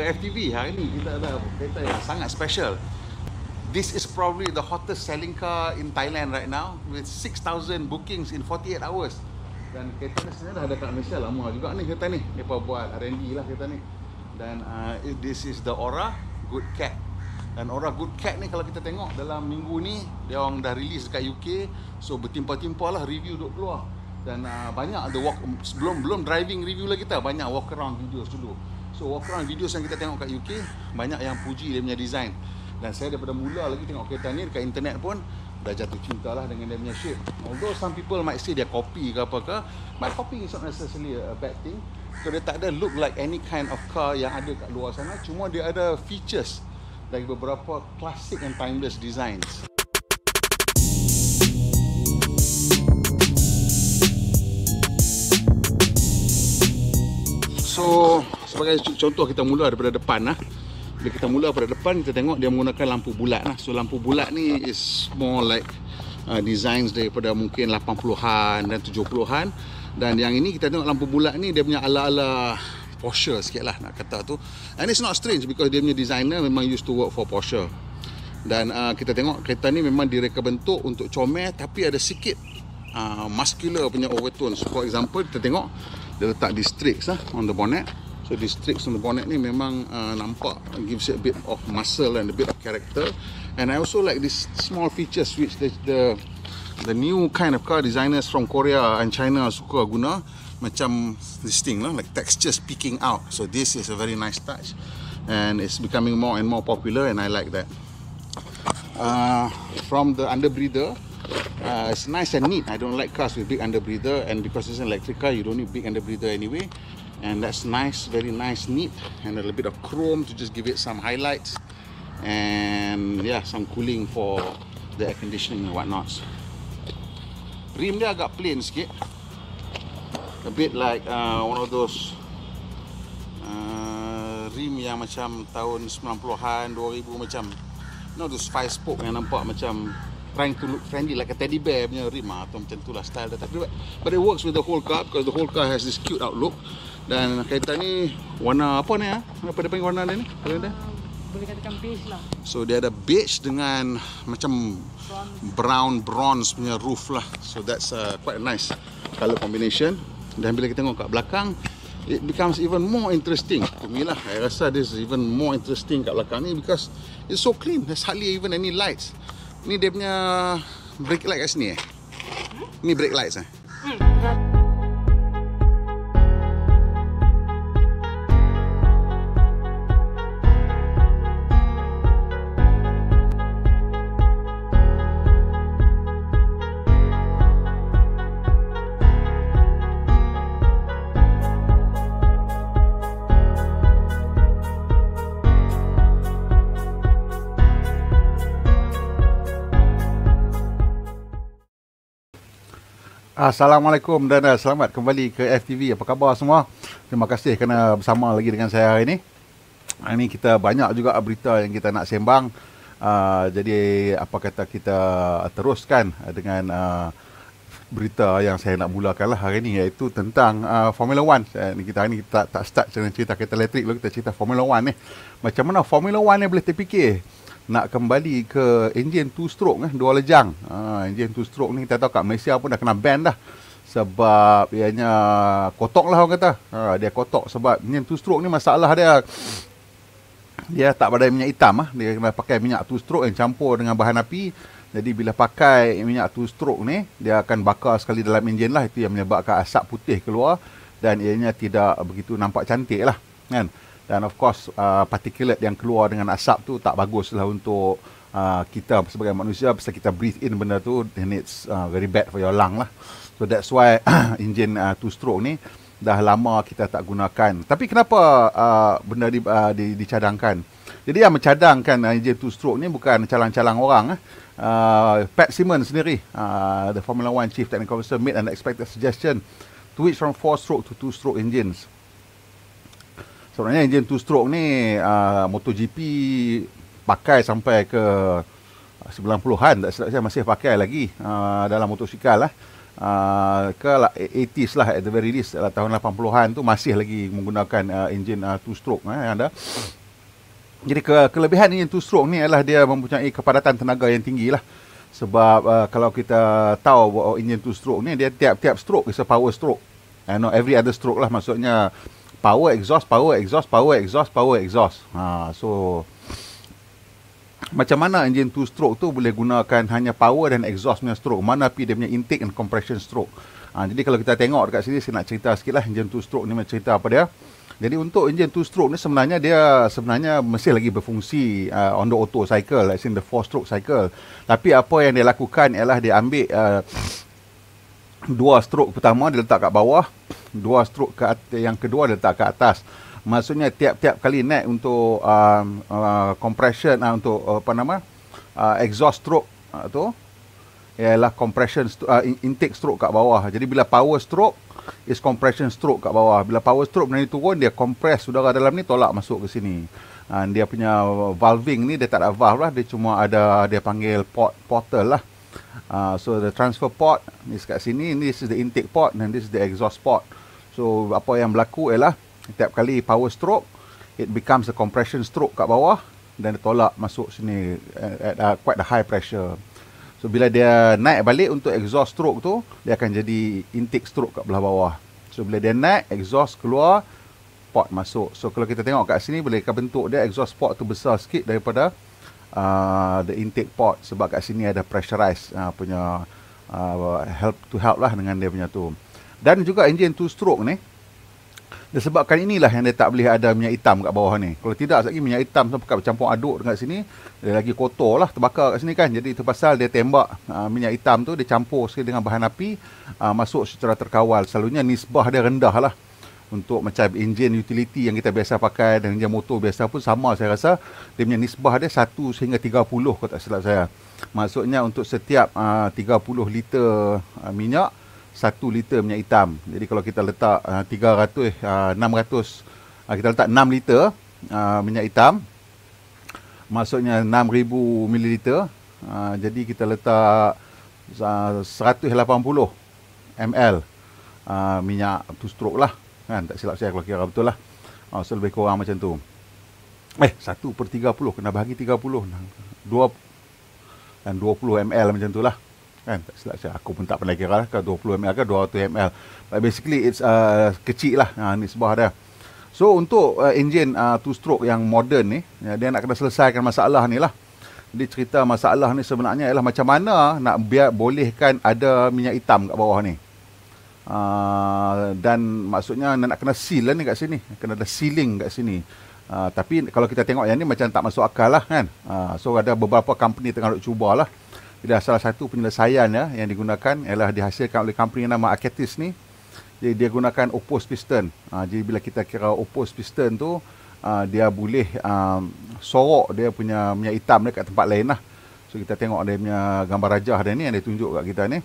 FTV hari ni kita ada kereta yang sangat special. This is probably the hottest selling car in Thailand right now with 6000 bookings in 48 hours. Dan kereta ni sebenarnya dah ada kat Malaysia lama juga ni kereta ni. Depa buat R&D lah kereta ni. Dan uh, this is the Aura Good Cat. Dan Aura Good Cat ni kalau kita tengok dalam minggu ni dia orang dah release dekat UK. So bertimpa-timpa lah review dok keluar. Dan uh, banyak ada walk, sebelum belum driving review lagi tak banyak walk around videos dulu. So walk around videos yang kita tengok kat UK Banyak yang puji dia punya design Dan saya daripada mula lagi tengok kereta ni Dekat internet pun Dah jatuh cinta lah dengan dia punya shape Although some people might say dia copy ke apa ke But copy is not necessarily a bad thing So dia tak ada look like any kind of car yang ada kat luar sana Cuma dia ada features Dari beberapa classic and timeless designs So sebagai contoh kita mula daripada depan lah. Bila kita mula daripada depan kita tengok dia menggunakan lampu bulat lah. So lampu bulat ni is more like uh, designs daripada mungkin 80-an dan 70-an. Dan yang ini kita tengok lampu bulat ni dia punya ala-ala Porsche sikit lah nak kata tu. And it's not strange because dia punya designer memang used to work for Porsche. Dan uh, kita tengok kereta ni memang direka bentuk untuk comel tapi ada sikit uh, muscular punya overtones. For example kita tengok dia letak di strix lah on the bonnet. So this tricks on the bonnet ni memang uh, nampak gives it a bit of muscle and a bit of character. And I also like this small features which the the, the new kind of car designers from Korea and China suka guna macam this thing lah like textures peeking out. So this is a very nice touch and it's becoming more and more popular and I like that. Uh, from the underbreather uh, it's nice and neat I don't like cars with big underbreather and because it's an electric car you don't need big underbreather anyway and that's nice very nice neat and a little bit of chrome to just give it some highlights and yeah some cooling for the air conditioning and whatnot rim dia agak plain sikit a bit like uh, one of those uh, rim yang macam tahun 90-an 2000 macam you know those five spoke yang nampak macam trying to look friendly like a teddy bear punya rim atau ah, macam tu lah style dia tapi but it works with the whole car because the whole car has this cute outlook dan kereta ni warna apa ni ah? Apa dia panggil warna dia ni? Kalau uh, boleh katakan beige lah. So dia ada beige dengan macam bronze. brown bronze punya roof lah. So that's uh, quite nice color combination. Dan bila kita tengok kat belakang It becomes even more interesting To me lah I rasa this is even more interesting kat belakang ni Because It's so clean There's hardly even any lights Ni dia punya Brake light kat sini eh hmm? Ni brake lights eh hmm. Assalamualaikum dan selamat kembali ke FTV. Apa khabar semua? Terima kasih kerana bersama lagi dengan saya hari ini. Hari ini kita banyak juga berita yang kita nak sembang. Ah, jadi apa kata kita teruskan dengan ah, berita yang saya nak mulakan lah hari ini iaitu tentang ah, Formula One. Eh, kita hari ni kita tak, tak start cerita kereta elektrik lalu kita cerita Formula One ni. Macam mana Formula One ni boleh terfikir? nak kembali ke enjin two stroke eh dua lejang. Ha enjin two stroke ni kita tahu kat Malaysia pun dah kena ban dah sebab ianya kotok lah orang kata. Ha, dia kotok sebab enjin two stroke ni masalah dia dia tak pada minyak hitam ah. Dia kena pakai minyak two stroke yang campur dengan bahan api. Jadi bila pakai minyak two stroke ni dia akan bakar sekali dalam enjin lah itu yang menyebabkan asap putih keluar dan ianya tidak begitu nampak cantik lah kan. Ha, dan of course uh, particulate yang keluar dengan asap tu tak bagus lah untuk uh, kita sebagai manusia Bisa kita breathe in benda tu then it's uh, very bad for your lung lah so that's why engine uh, two stroke ni dah lama kita tak gunakan tapi kenapa uh, benda di, uh, di dicadangkan jadi yang mencadangkan uh, engine two stroke ni bukan calang-calang orang eh uh, Pat Simmons sendiri uh, the Formula One chief technical officer made an expected suggestion to switch from four stroke to two stroke engines sebenarnya enjin two stroke ni uh, MotoGP pakai sampai ke 90-an ah, tak silap saya masih pakai lagi uh, dalam motosikal lah uh, ke 80s lah, lah at the very least uh, tahun 80-an tu masih lagi menggunakan uh, enjin uh, two stroke eh, anda jadi ke kelebihan enjin two stroke ni adalah dia mempunyai kepadatan tenaga yang tinggi lah sebab uh, kalau kita tahu enjin two stroke ni dia tiap-tiap stroke is a power stroke and eh, not every other stroke lah maksudnya power exhaust power exhaust power exhaust power exhaust ha so macam mana enjin two stroke tu boleh gunakan hanya power dan exhaust punya stroke mana pi dia punya intake and compression stroke ha, jadi kalau kita tengok dekat sini saya nak cerita sikitlah enjin two stroke ni macam cerita apa dia jadi untuk enjin two stroke ni sebenarnya dia sebenarnya masih lagi berfungsi uh, on the auto cycle like in the four stroke cycle tapi apa yang dia lakukan ialah dia ambil uh, dua stroke pertama dia letak kat bawah, dua stroke ke yang kedua dia letak kat atas. Maksudnya tiap-tiap kali naik untuk uh, uh, compression uh, untuk uh, apa nama? Uh, exhaust stroke uh, tu ialah compression st- uh, intake stroke kat bawah. Jadi bila power stroke is compression stroke kat bawah. Bila power stroke benda ni turun dia compress udara dalam ni tolak masuk ke sini. Uh, dia punya valving ni dia tak ada valve lah, dia cuma ada dia panggil port portal lah. Uh, so the transfer port ni kat sini. This is the intake port and this is the exhaust port. So apa yang berlaku ialah setiap kali power stroke, it becomes a compression stroke kat bawah dan dia tolak masuk sini at, at uh, quite a high pressure. So bila dia naik balik untuk exhaust stroke tu, dia akan jadi intake stroke kat belah bawah. So bila dia naik, exhaust keluar, port masuk. So kalau kita tengok kat sini, bila kita bentuk dia, exhaust port tu besar sikit daripada Uh, the intake port sebab kat sini ada pressurized uh, punya uh, help to help lah dengan dia punya tu. Dan juga engine two stroke ni disebabkan inilah yang dia tak boleh ada minyak hitam kat bawah ni. Kalau tidak sekali minyak hitam tu pekat bercampur aduk dekat sini, dia lagi kotor lah terbakar kat sini kan. Jadi itu pasal dia tembak uh, minyak hitam tu dia campur sekali dengan bahan api uh, masuk secara terkawal. Selalunya nisbah dia rendah lah untuk macam enjin utility yang kita biasa pakai dan enjin motor biasa pun sama saya rasa dia punya nisbah dia 1 sehingga 30 kalau tak silap saya maksudnya untuk setiap ah, uh, 30 liter uh, minyak 1 liter minyak hitam jadi kalau kita letak uh, 300 uh, 600 uh, kita letak 6 liter uh, minyak hitam maksudnya 6000 ml uh, jadi kita letak uh, 180 ml uh, minyak two stroke lah kan tak silap saya kalau kira betul lah ha, so lebih kurang macam tu eh 1 per 30 kena bagi 30 2 dan 20 ml macam tu lah kan tak silap saya aku pun tak pernah kira lah 20 kan, ml ke 200 ml But basically it's uh, kecil lah ha, ni sebuah dia so untuk uh, engine uh, two stroke yang modern ni ya, dia nak kena selesaikan masalah ni lah jadi cerita masalah ni sebenarnya ialah macam mana nak biar bolehkan ada minyak hitam kat bawah ni Ah, dan maksudnya nak kena seal lah ni kat sini kena ada ceiling kat sini uh, tapi kalau kita tengok yang ni macam tak masuk akal lah kan uh, so ada beberapa company tengah cuba lah. jadi salah satu penyelesaian ya yang digunakan ialah dihasilkan oleh company nama Aketis ni jadi dia gunakan opus piston uh, jadi bila kita kira opus piston tu Uh, dia boleh um, sorok dia punya minyak hitam dia kat tempat lain lah. So kita tengok dia punya gambar rajah dia ni yang dia tunjuk kat kita ni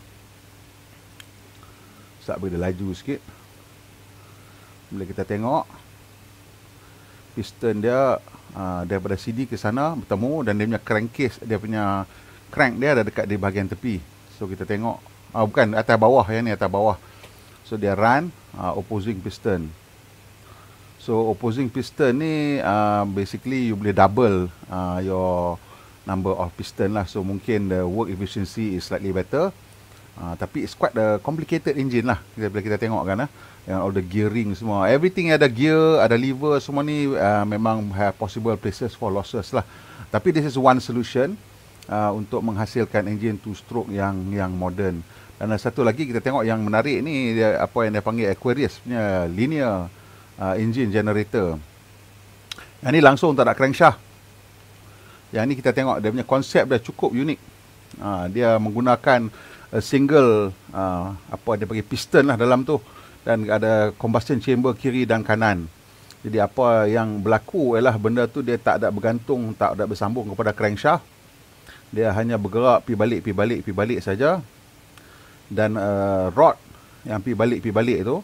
sebab dia laju sikit bila kita tengok piston dia uh, daripada CD ke sana bertemu dan dia punya crankcase dia punya crank dia ada dekat di bahagian tepi so kita tengok uh, bukan atas bawah ya ni atas bawah so dia run uh, opposing piston so opposing piston ni uh, basically you boleh double uh, your number of piston lah so mungkin the work efficiency is slightly better Uh, tapi it's quite the complicated engine lah bila kita tengok kan eh. Yang all the gearing semua everything ada gear ada lever semua ni uh, memang have possible places for losses lah tapi this is one solution uh, untuk menghasilkan engine two stroke yang yang modern dan satu lagi kita tengok yang menarik ni dia, apa yang dia panggil Aquarius punya linear uh, engine generator yang ni langsung tak ada crankshaft yang ni kita tengok dia punya konsep dia cukup unik uh, dia menggunakan a single uh, apa dia bagi piston lah dalam tu dan ada combustion chamber kiri dan kanan. Jadi apa yang berlaku ialah benda tu dia tak ada bergantung, tak ada bersambung kepada crankshaft. Dia hanya bergerak pi balik pi balik pi balik saja. Dan uh, rod yang pi balik pi balik tu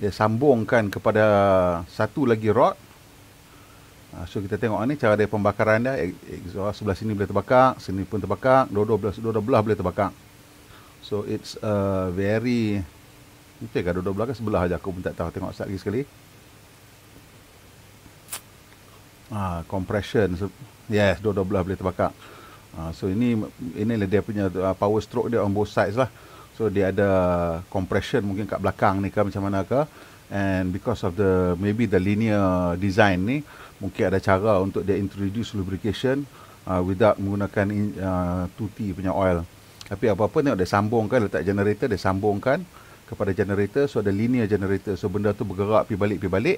dia sambungkan kepada satu lagi rod. Uh, so kita tengok ni cara dia pembakaran dia exhaust sebelah sini boleh terbakar, sini pun terbakar, dua-dua belah, dua-dua belah boleh terbakar. So it's a uh, very Nanti okay, gaduh belakang sebelah aja aku pun tak tahu tengok sat lagi sekali. Ah compression. So, yes, dua-dua belah boleh terbakar. Ah, so ini inilah dia punya ah, power stroke dia on both sides lah. So dia ada compression mungkin kat belakang ni ke macam mana ke and because of the maybe the linear design ni mungkin ada cara untuk dia introduce lubrication uh, without menggunakan uh, 2T punya oil. Tapi apa-apa tengok dia sambungkan letak generator dia sambungkan kepada generator so ada linear generator so benda tu bergerak pi balik pi balik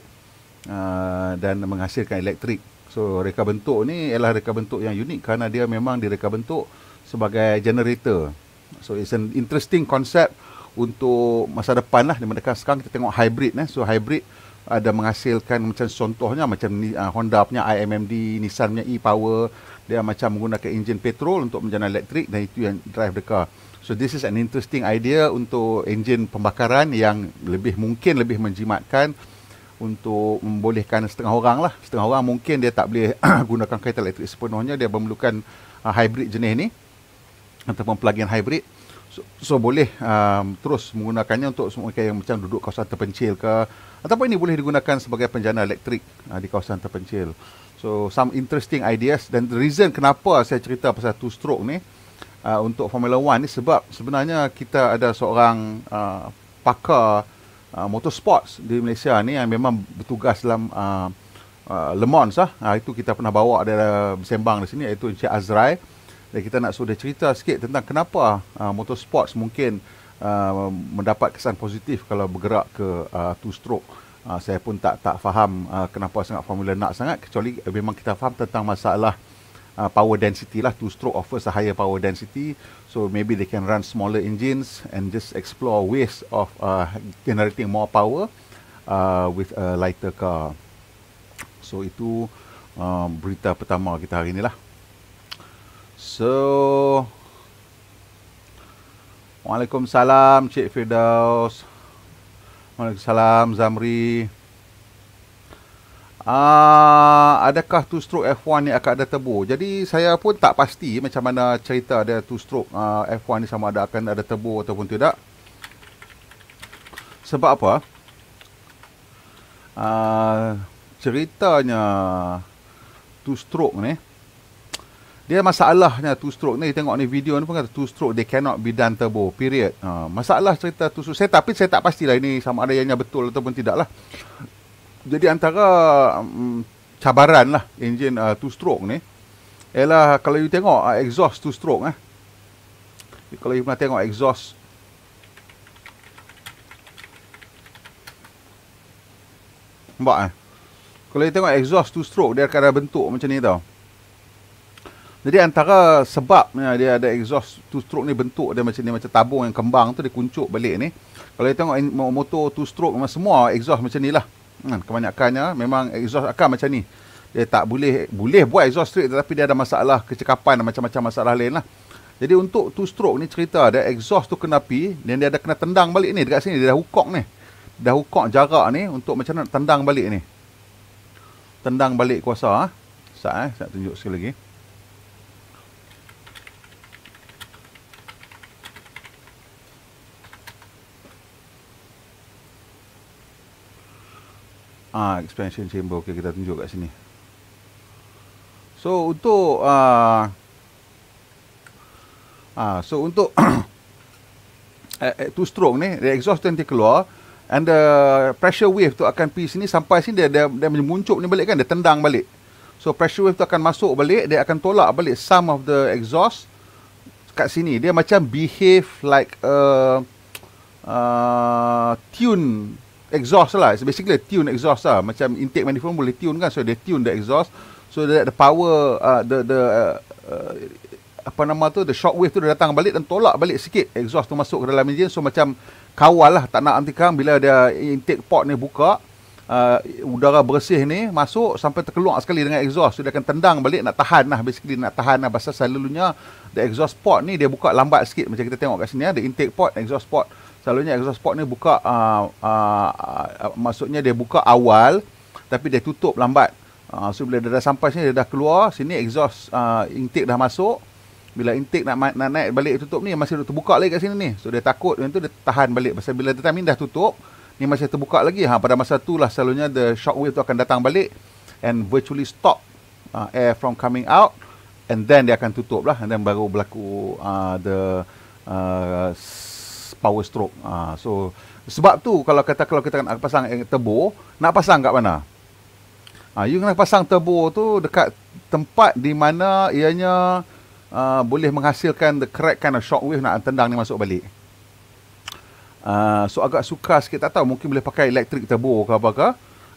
uh, dan menghasilkan elektrik. So reka bentuk ni ialah reka bentuk yang unik kerana dia memang direka bentuk sebagai generator. So it's an interesting concept untuk masa depan lah Di mana kan sekarang kita tengok hybrid eh. so hybrid ada menghasilkan macam contohnya macam uh, Honda punya IMMD Nissan punya e-power dia macam menggunakan enjin petrol untuk menjana elektrik dan itu yang drive the car. So this is an interesting idea untuk enjin pembakaran yang lebih mungkin lebih menjimatkan untuk membolehkan setengah orang lah. Setengah orang mungkin dia tak boleh gunakan kereta elektrik sepenuhnya. Dia memerlukan uh, hybrid jenis ni ataupun plug-in hybrid. So, so boleh um, terus menggunakannya untuk semua yang macam duduk kawasan terpencil ke ataupun ini boleh digunakan sebagai penjana elektrik uh, di kawasan terpencil. So some interesting ideas dan the reason kenapa saya cerita pasal two stroke ni uh, untuk Formula One ni sebab sebenarnya kita ada seorang uh, pakar uh, motorsports di Malaysia ni yang memang bertugas dalam uh, uh, Le Mans lah. Uh, itu kita pernah bawa dia ada bersembang di sini iaitu Encik Azrai. Dan kita nak suruh dia cerita sikit tentang kenapa uh, motorsports mungkin uh, mendapat kesan positif kalau bergerak ke uh, two stroke. Uh, saya pun tak tak faham uh, kenapa sangat formula nak sangat kecuali eh, memang kita faham tentang masalah uh, power density lah two stroke offers a higher power density so maybe they can run smaller engines and just explore ways of uh, generating more power uh, with a lighter car so itu uh, berita pertama kita hari inilah so Waalaikumsalam Cik Firdaus. Waalaikumsalam Zamri. uh, adakah two stroke F1 ni akan ada turbo? Jadi saya pun tak pasti macam mana cerita ada two stroke uh, ah, F1 ni sama ada akan ada turbo ataupun tidak. Sebab apa? uh, ceritanya two stroke ni uh, dia masalahnya two stroke ni tengok ni video ni pun kata two stroke they cannot be done turbo period uh, masalah cerita two stroke saya tapi saya tak pastilah ini sama ada yangnya betul ataupun tidak lah jadi antara um, cabaran lah engine uh, two stroke ni ialah kalau you tengok uh, exhaust two stroke eh. kalau you pernah tengok exhaust nampak eh kalau you tengok exhaust two stroke dia akan ada bentuk macam ni tau jadi antara sebabnya dia ada exhaust two stroke ni bentuk dia macam ni macam tabung yang kembang tu dia kuncup balik ni. Kalau kita tengok motor two stroke memang semua exhaust macam ni lah. Hmm, kebanyakannya memang exhaust akan macam ni. Dia tak boleh boleh buat exhaust straight tetapi dia ada masalah kecekapan dan macam-macam masalah lain lah. Jadi untuk two stroke ni cerita dia exhaust tu kena pi dan dia ada kena tendang balik ni dekat sini dia dah hukok ni. Dah hukok jarak ni untuk macam nak tendang balik ni. Tendang balik kuasa. Ha? Ah. Sat eh, saya tunjuk sekali lagi. Ah ha, expansion chamber Okay, kita tunjuk kat sini. So untuk ah uh, ah uh, so untuk two stroke ni the exhaust nanti keluar and the pressure wave tu akan pergi sini sampai sini dia dia, dia muncul ni balik kan dia tendang balik. So pressure wave tu akan masuk balik dia akan tolak balik some of the exhaust kat sini. Dia macam behave like a uh, uh, tune exhaust lah. It's basically a tune exhaust lah. Macam intake manifold boleh tune kan. So they tune the exhaust. So that the power, uh, the the uh, uh, apa nama tu, the shock wave tu dia datang balik dan tolak balik sikit exhaust tu masuk ke dalam engine. So macam kawal lah. Tak nak nanti bila dia intake port ni buka, uh, udara bersih ni masuk sampai terkeluar sekali dengan exhaust. So dia akan tendang balik nak tahan lah. Basically nak tahan lah. Pasal selalunya the exhaust port ni dia buka lambat sikit. Macam kita tengok kat sini ya. The intake port, exhaust port. Selalunya exhaust port ni buka uh, uh, uh, Maksudnya dia buka awal Tapi dia tutup lambat uh, So bila dia dah sampai sini dia dah keluar Sini exhaust uh, intake dah masuk Bila intake nak, nak naik balik tutup ni Masih terbuka lagi kat sini ni So dia takut dia, tu, dia tahan balik Sebab bila time dah tutup Ni masih terbuka lagi ha, Pada masa tu lah selalunya The shockwave tu akan datang balik And virtually stop uh, air from coming out And then dia akan tutup lah And then baru berlaku uh, the uh, power stroke. Ha, so sebab tu kalau kata kalau kita nak pasang eh, turbo, nak pasang kat mana? Ha, you kena pasang turbo tu dekat tempat di mana ianya uh, boleh menghasilkan the correct kind of shock wave nak tendang ni masuk balik. Uh, so agak sukar sikit tak tahu mungkin boleh pakai electric turbo ke apa ke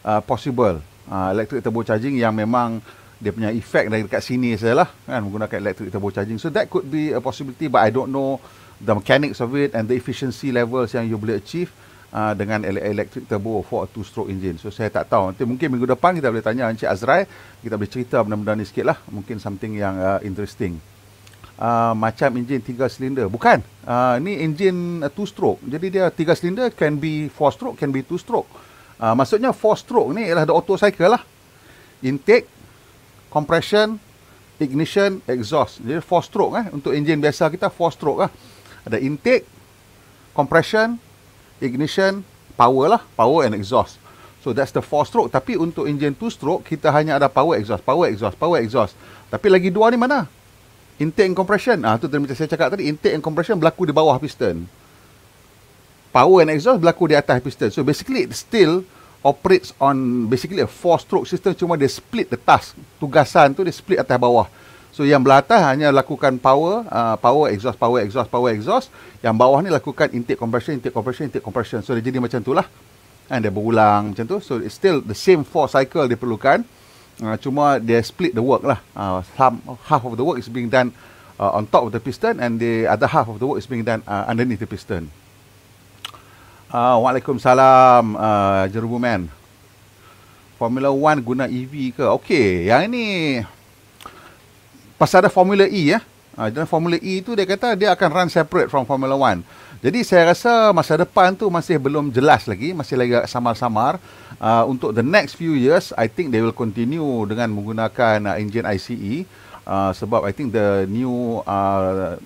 uh, possible uh, electric turbo charging yang memang dia punya efek dari dekat sini sajalah kan menggunakan electric turbo charging so that could be a possibility but i don't know the mechanics of it and the efficiency levels yang you boleh achieve Uh, dengan electric turbo for two-stroke engine. So, saya tak tahu. Nanti mungkin minggu depan kita boleh tanya Encik Azrai. Kita boleh cerita benda-benda ni sikit lah. Mungkin something yang uh, interesting. Uh, macam engine tiga silinder. Bukan. Uh, ini engine uh, two-stroke. Jadi, dia tiga silinder can be four-stroke, can be two-stroke. Uh, maksudnya, four-stroke ni ialah the auto cycle lah. Intake, compression, ignition, exhaust. Jadi, four-stroke lah. Eh. Untuk engine biasa kita, four-stroke lah. Eh ada intake compression ignition power lah power and exhaust so that's the four stroke tapi untuk engine two stroke kita hanya ada power exhaust power exhaust power exhaust tapi lagi dua ni mana intake and compression ah tu macam saya cakap tadi intake and compression berlaku di bawah piston power and exhaust berlaku di atas piston so basically it still operates on basically a four stroke system cuma dia split the task tugasan tu dia split atas bawah So yang belatah hanya lakukan power, uh, power exhaust, power exhaust, power exhaust. Yang bawah ni lakukan intake compression, intake compression, intake compression. So dia jadi macam tu lah. And dia berulang macam tu. So it's still the same four cycle dia perlukan. Uh, cuma dia split the work lah. Uh, some half of the work is being done uh, on top of the piston and the other half of the work is being done uh, underneath the piston. Uh, Waalaikumsalam uh, Jerubu Man Formula 1 guna EV ke? Okay, yang ini pasal ada Formula E ya. Ha, Formula E tu dia kata dia akan run separate from Formula 1. Jadi saya rasa masa depan tu masih belum jelas lagi, masih lagi samar-samar. Uh, untuk the next few years, I think they will continue dengan menggunakan uh, engine ICE uh, ha, sebab I think the new uh,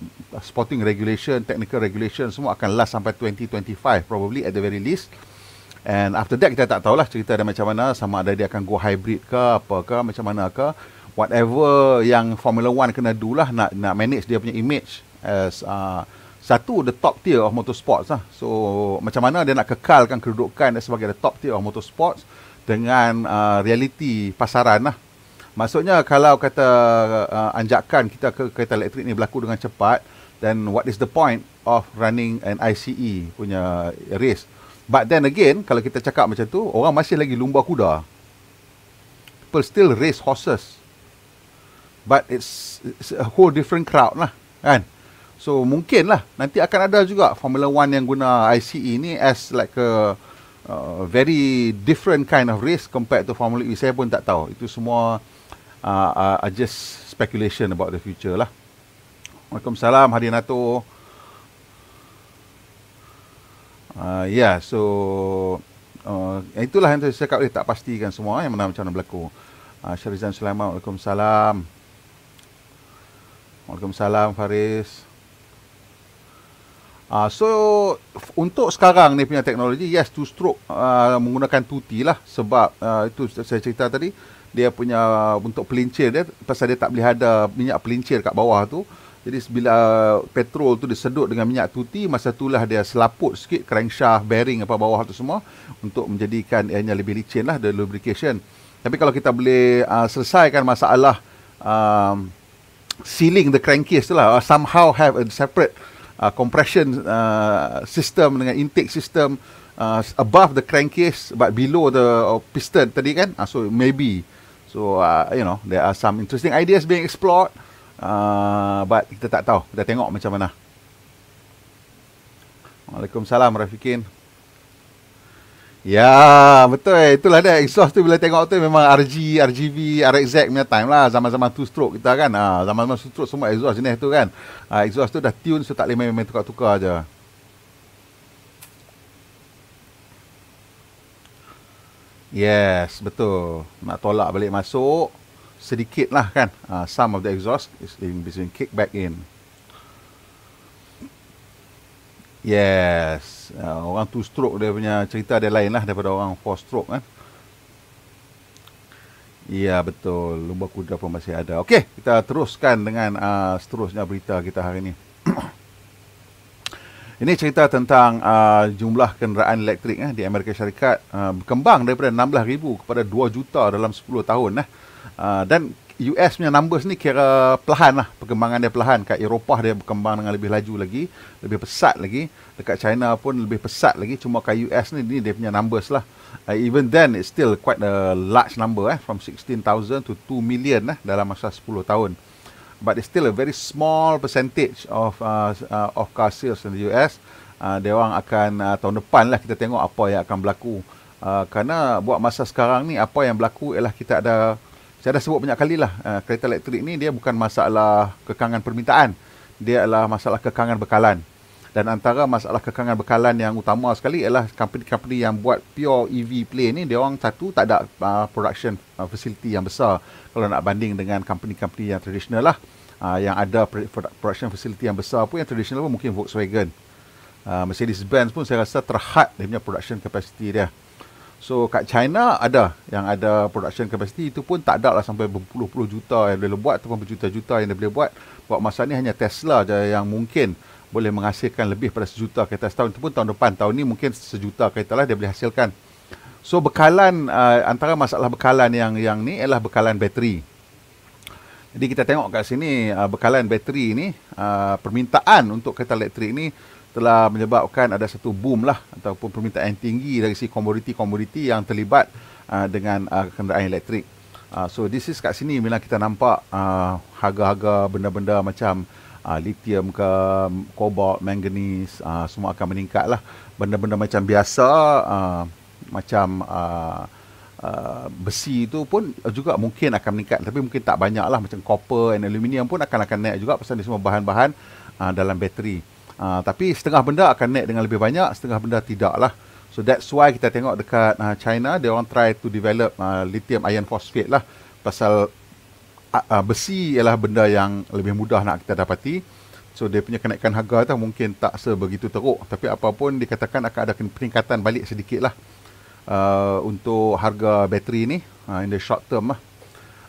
sporting regulation, technical regulation semua akan last sampai 2025 probably at the very least. And after that kita tak tahulah cerita dia macam mana sama ada dia akan go hybrid ke apa ke macam mana ke whatever yang Formula One kena do lah nak nak manage dia punya image as uh, satu the top tier of motorsports lah. So macam mana dia nak kekalkan kedudukan dia sebagai the top tier of motorsports dengan uh, realiti pasaran lah. Maksudnya kalau kata uh, anjakan kita ke kereta elektrik ni berlaku dengan cepat then what is the point of running an ICE punya race? But then again, kalau kita cakap macam tu, orang masih lagi lumba kuda. People still race horses. Hmm but it's, it's a whole different crowd lah kan so mungkin lah nanti akan ada juga formula 1 yang guna ICE ni as like a uh, very different kind of race compared to formula E saya pun tak tahu itu semua uh, uh, just speculation about the future lah Waalaikumsalam Hadi Nato Uh, yeah, so uh, itulah yang saya cakap tak pastikan semua yang eh, mana macam mana berlaku. Uh, Syarizan Sulaiman, Waalaikumsalam. Waalaikumsalam Faris. Uh, so untuk sekarang ni punya teknologi yes two stroke uh, menggunakan tuti lah sebab uh, itu saya cerita tadi dia punya untuk pelincir dia pasal dia tak boleh ada minyak pelincir kat bawah tu jadi bila petrol tu disedut dengan minyak tuti masa itulah dia selaput sikit crankshaft bearing apa bawah tu semua untuk menjadikan ianya lebih licin lah the lubrication tapi kalau kita boleh uh, selesaikan masalah uh, sealing the crankcase tu lah or uh, somehow have a separate uh, compression uh, system dengan intake system uh, above the crankcase but below the uh, piston tadi kan uh, so maybe so uh, you know there are some interesting ideas being explored uh, but kita tak tahu kita tengok macam mana Waalaikumsalam Rafiqin. Ya betul eh Itulah dia Exhaust tu bila tengok tu Memang RG RGV RXZ punya time lah Zaman-zaman two stroke kita kan ha, Zaman-zaman two stroke Semua exhaust jenis tu kan ha, Exhaust tu dah tune So tak boleh main-main Tukar-tukar je Yes Betul Nak tolak balik masuk Sedikit lah kan ha, Some of the exhaust Is in between Kick back in Yes. Uh, orang two stroke dia punya cerita dia lain lah daripada orang four stroke kan. Ya betul, lumba kuda pun masih ada. Okey, kita teruskan dengan uh, seterusnya berita kita hari ini. ini cerita tentang uh, jumlah kenderaan elektrik eh, di Amerika Syarikat uh, berkembang daripada 16,000 kepada 2 juta dalam 10 tahun. Eh. Uh, dan US punya numbers ni kira perlahan lah perkembangan dia perlahan kat Eropah dia berkembang dengan lebih laju lagi lebih pesat lagi dekat China pun lebih pesat lagi cuma kat US ni ni dia punya numbers lah uh, even then it's still quite a large number eh from 16,000 to 2 million eh dalam masa 10 tahun but it's still a very small percentage of uh, uh, of car sales in the US uh, dia orang akan uh, tahun depan lah kita tengok apa yang akan berlaku uh, kerana buat masa sekarang ni apa yang berlaku ialah kita ada saya dah sebut banyak kali lah uh, kereta elektrik ni dia bukan masalah kekangan permintaan dia adalah masalah kekangan bekalan dan antara masalah kekangan bekalan yang utama sekali ialah company-company yang buat pure EV play ni dia orang satu tak ada uh, production uh, facility yang besar kalau nak banding dengan company-company yang tradisional lah uh, yang ada production facility yang besar pun yang tradisional pun mungkin Volkswagen uh, Mercedes-Benz pun saya rasa terhad dia punya production capacity dia So kat China ada yang ada production capacity itu pun tak ada lah sampai berpuluh-puluh juta yang boleh buat ataupun berjuta-juta yang dia boleh buat. Buat masa ni hanya Tesla je yang mungkin boleh menghasilkan lebih pada sejuta kereta setahun. Itu pun tahun depan. Tahun ni mungkin sejuta kereta lah dia boleh hasilkan. So bekalan uh, antara masalah bekalan yang yang ni ialah bekalan bateri. Jadi kita tengok kat sini uh, bekalan bateri ni uh, permintaan untuk kereta elektrik ni telah menyebabkan ada satu boom lah ataupun permintaan yang tinggi dari si komoditi-komoditi yang terlibat uh, dengan uh, kenderaan elektrik. Uh, so this is kat sini bila kita nampak uh, harga-harga benda-benda macam uh, lithium ke cobalt, manganese uh, semua akan meningkat lah. Benda-benda macam biasa uh, macam uh, Uh, besi itu pun juga mungkin akan meningkat tapi mungkin tak banyak lah macam copper and aluminium pun akan akan naik juga pasal ni semua bahan-bahan uh, dalam bateri Uh, tapi setengah benda akan naik dengan lebih banyak, setengah benda tidak lah. So that's why kita tengok dekat uh, China, dia orang try to develop uh, lithium iron phosphate lah. Pasal uh, uh, besi ialah benda yang lebih mudah nak kita dapati. So dia punya kenaikan harga tu mungkin tak sebegitu teruk. Tapi apapun dikatakan akan ada peningkatan balik sedikit lah. Uh, untuk harga bateri ni uh, in the short term lah.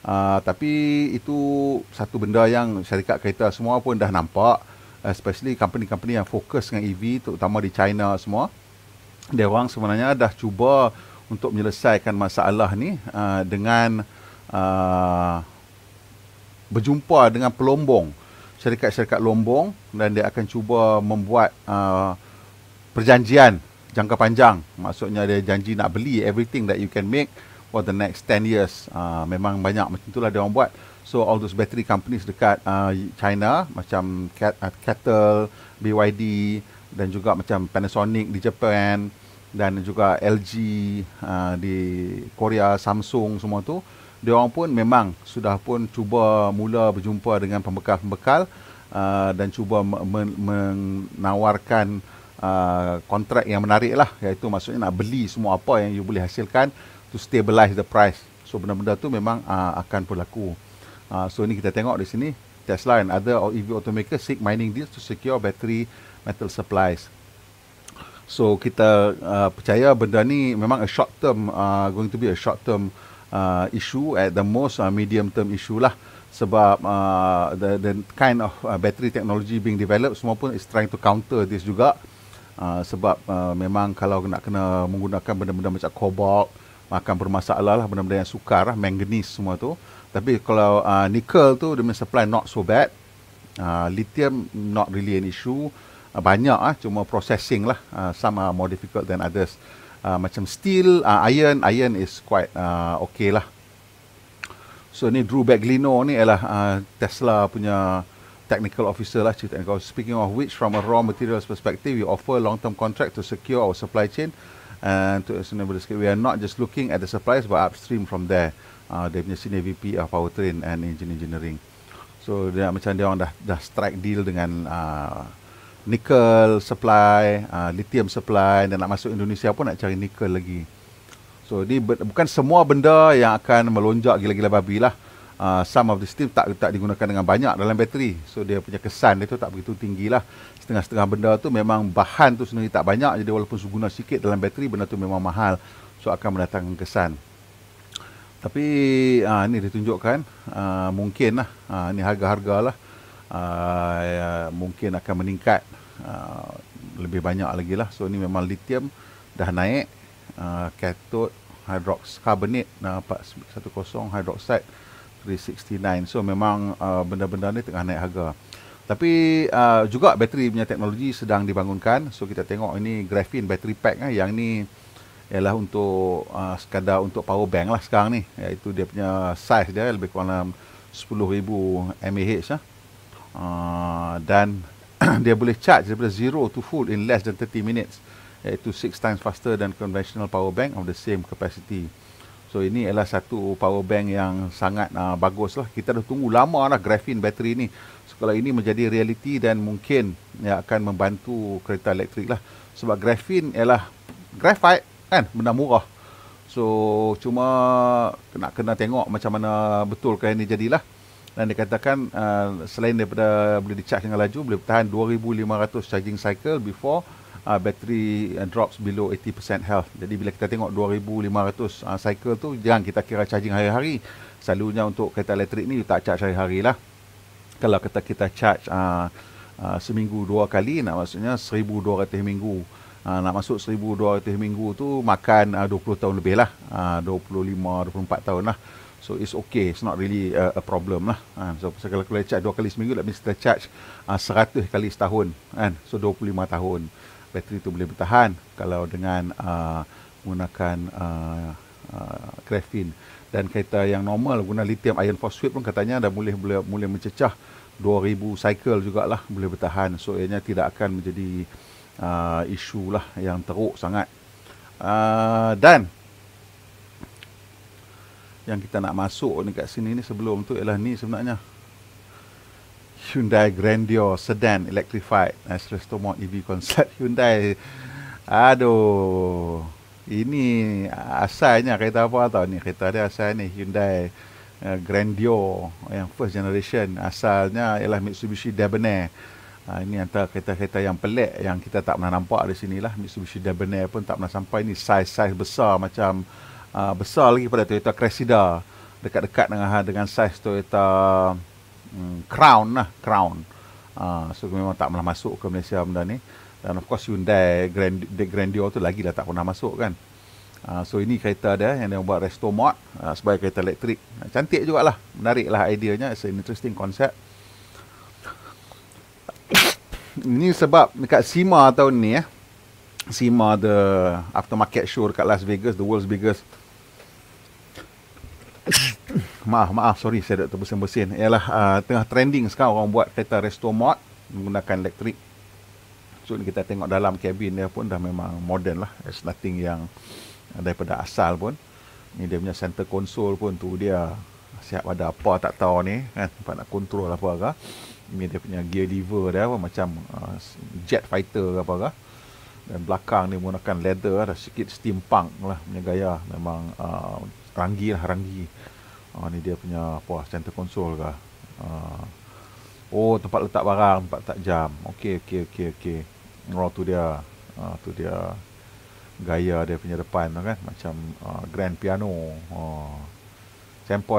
Uh, tapi itu satu benda yang syarikat kereta semua pun dah nampak. Uh, especially company-company yang fokus dengan EV terutama di China semua dia orang sebenarnya dah cuba untuk menyelesaikan masalah ni uh, dengan uh, berjumpa dengan pelombong syarikat-syarikat lombong dan dia akan cuba membuat perjanjian jangka panjang maksudnya dia janji nak beli everything that you can make for the next 10 years. Uh, memang banyak macam itulah dia orang buat. So all those battery companies dekat uh, China macam ah, Kettle, BYD dan juga macam Panasonic di Japan dan juga LG uh, di Korea, Samsung semua tu, dia orang pun memang sudah pun cuba mula berjumpa dengan pembekal-pembekal uh, dan cuba men- menawarkan uh, kontrak yang menarik lah iaitu maksudnya nak beli semua apa yang you boleh hasilkan to stabilize the price. So benda-benda tu memang uh, akan berlaku. Uh, so ini kita tengok di sini Tesla and other EV automaker seek mining deals to secure battery metal supplies. So kita uh, percaya benda ni memang a short term uh, going to be a short term uh, issue at the most uh, medium term issue lah sebab uh, the the kind of uh, battery technology being developed semua pun is trying to counter this juga uh, sebab uh, memang kalau nak kena menggunakan benda-benda macam cobalt uh, akan bermasalah lah benda-benda yang sukar lah manganese semua tu tapi kalau uh, nikel tu dia punya supply not so bad uh, lithium not really an issue uh, banyak ah cuma processing lah uh, some are more difficult than others uh, macam steel uh, iron iron is quite uh, okay lah so ni Drew Baglino ni ialah uh, Tesla punya technical officer lah technical. speaking of which from a raw materials perspective we offer long term contract to secure our supply chain and to a sustainable scale. We are not just looking at the suppliers but upstream from there. Uh, dia punya senior VP of powertrain and engine engineering. So dia macam dia orang dah strike deal dengan uh, nickel supply, uh, lithium supply dan nak masuk Indonesia pun nak cari nickel lagi. So ni bukan semua benda yang akan melonjak gila-gila babi lah. Uh, some of the steel tak tak digunakan dengan banyak dalam bateri. So dia punya kesan dia tu tak begitu tinggi lah setengah-setengah benda tu memang bahan tu sebenarnya tak banyak jadi walaupun guna sikit dalam bateri benda tu memang mahal so akan mendatangkan kesan tapi ha, ah, ni ditunjukkan ha, ah, mungkin lah ha, ah, ni harga-harga lah ha, ya, mungkin akan meningkat ha, lebih banyak lagi lah so ni memang lithium dah naik ha, cathode hydroxycarbonate nampak ha, 10 hydroxide 369 so memang ha, benda-benda ni tengah naik harga tapi uh, juga bateri punya teknologi sedang dibangunkan. So kita tengok ini graphene battery pack eh. yang ni ialah untuk uh, sekadar untuk power bank lah sekarang ni. Iaitu dia punya size dia lebih kurang dalam 10,000 mAh lah. Uh, dan dia boleh charge daripada 0 to full in less than 30 minutes. Iaitu 6 times faster than conventional power bank of the same capacity. So ini ialah satu power bank yang sangat uh, bagus lah. Kita dah tunggu lama lah graphene battery ni kalau ini menjadi realiti dan mungkin ya, akan membantu kereta elektrik lah. Sebab grafin ialah grafite kan, benda murah. So, cuma kena kena tengok macam mana betul kan ini jadilah. Dan dikatakan uh, selain daripada boleh di-charge dengan laju, boleh bertahan 2,500 charging cycle before Uh, battery uh, drops below 80% health. Jadi bila kita tengok 2500 uh, cycle tu jangan kita kira charging hari-hari. Selalunya untuk kereta elektrik ni you tak charge hari lah kalau kata kita charge uh, uh, seminggu dua kali nak maksudnya 1200 minggu uh, nak masuk 1200 minggu tu makan uh, 20 tahun lebih lah uh, 25 24 tahun lah so it's okay it's not really uh, a problem lah uh, so pasal kalau kita charge dua kali seminggu lah mesti charge uh, 100 kali setahun kan so 25 tahun bateri tu boleh bertahan kalau dengan uh, menggunakan uh, uh, graphene dan kereta yang normal guna lithium iron phosphate pun katanya dah boleh boleh mencecah 2000 cycle jugalah boleh bertahan so ianya tidak akan menjadi uh, isu lah yang teruk sangat uh, dan yang kita nak masuk ni kat sini ni sebelum tu ialah ni sebenarnya Hyundai Grandeur Sedan Electrified Astris Tomod EV Concept Hyundai Aduh Ini asalnya kereta apa tau ni Kereta dia asalnya Hyundai Eh, Grandio yang first generation asalnya ialah Mitsubishi Debonair. Ha, ini antara kereta-kereta yang pelik yang kita tak pernah nampak di sini lah. Mitsubishi Debonair pun tak pernah sampai ni saiz-saiz besar macam uh, besar lagi pada Toyota Cressida dekat-dekat dengan ha, dengan saiz Toyota um, Crown lah, Crown. Uh, so memang tak pernah masuk ke Malaysia benda ni. Dan of course Hyundai Grand, Grandeur tu lagi dah tak pernah masuk kan. Uh, so ini kereta dia yang dia buat resto mod uh, ah, sebagai kereta elektrik. Uh, cantik jugalah. Menariklah ideanya. It's an interesting concept. ini sebab dekat SEMA tahun ni eh. SEMA the aftermarket show dekat Las Vegas, the world's biggest. maaf, maaf. Sorry, saya dah terbesin mesin Ialah uh, tengah trending sekarang orang buat kereta resto mod menggunakan elektrik. So ni kita tengok dalam kabin dia pun dah memang modern lah. It's nothing yang daripada asal pun ni dia punya center console pun tu dia siap ada apa tak tahu ni kan nampak nak control apa ke ini dia punya gear lever dia apa macam uh, jet fighter ke apa ke dan belakang ni menggunakan leather ada lah, sikit steampunk lah punya gaya memang uh, ranggi lah ranggi uh, ni dia punya apa center console ke uh, oh tempat letak barang tempat letak jam ok ok ok ok raw tu dia uh, tu dia gaya dia punya depan tu kan macam uh, grand piano uh,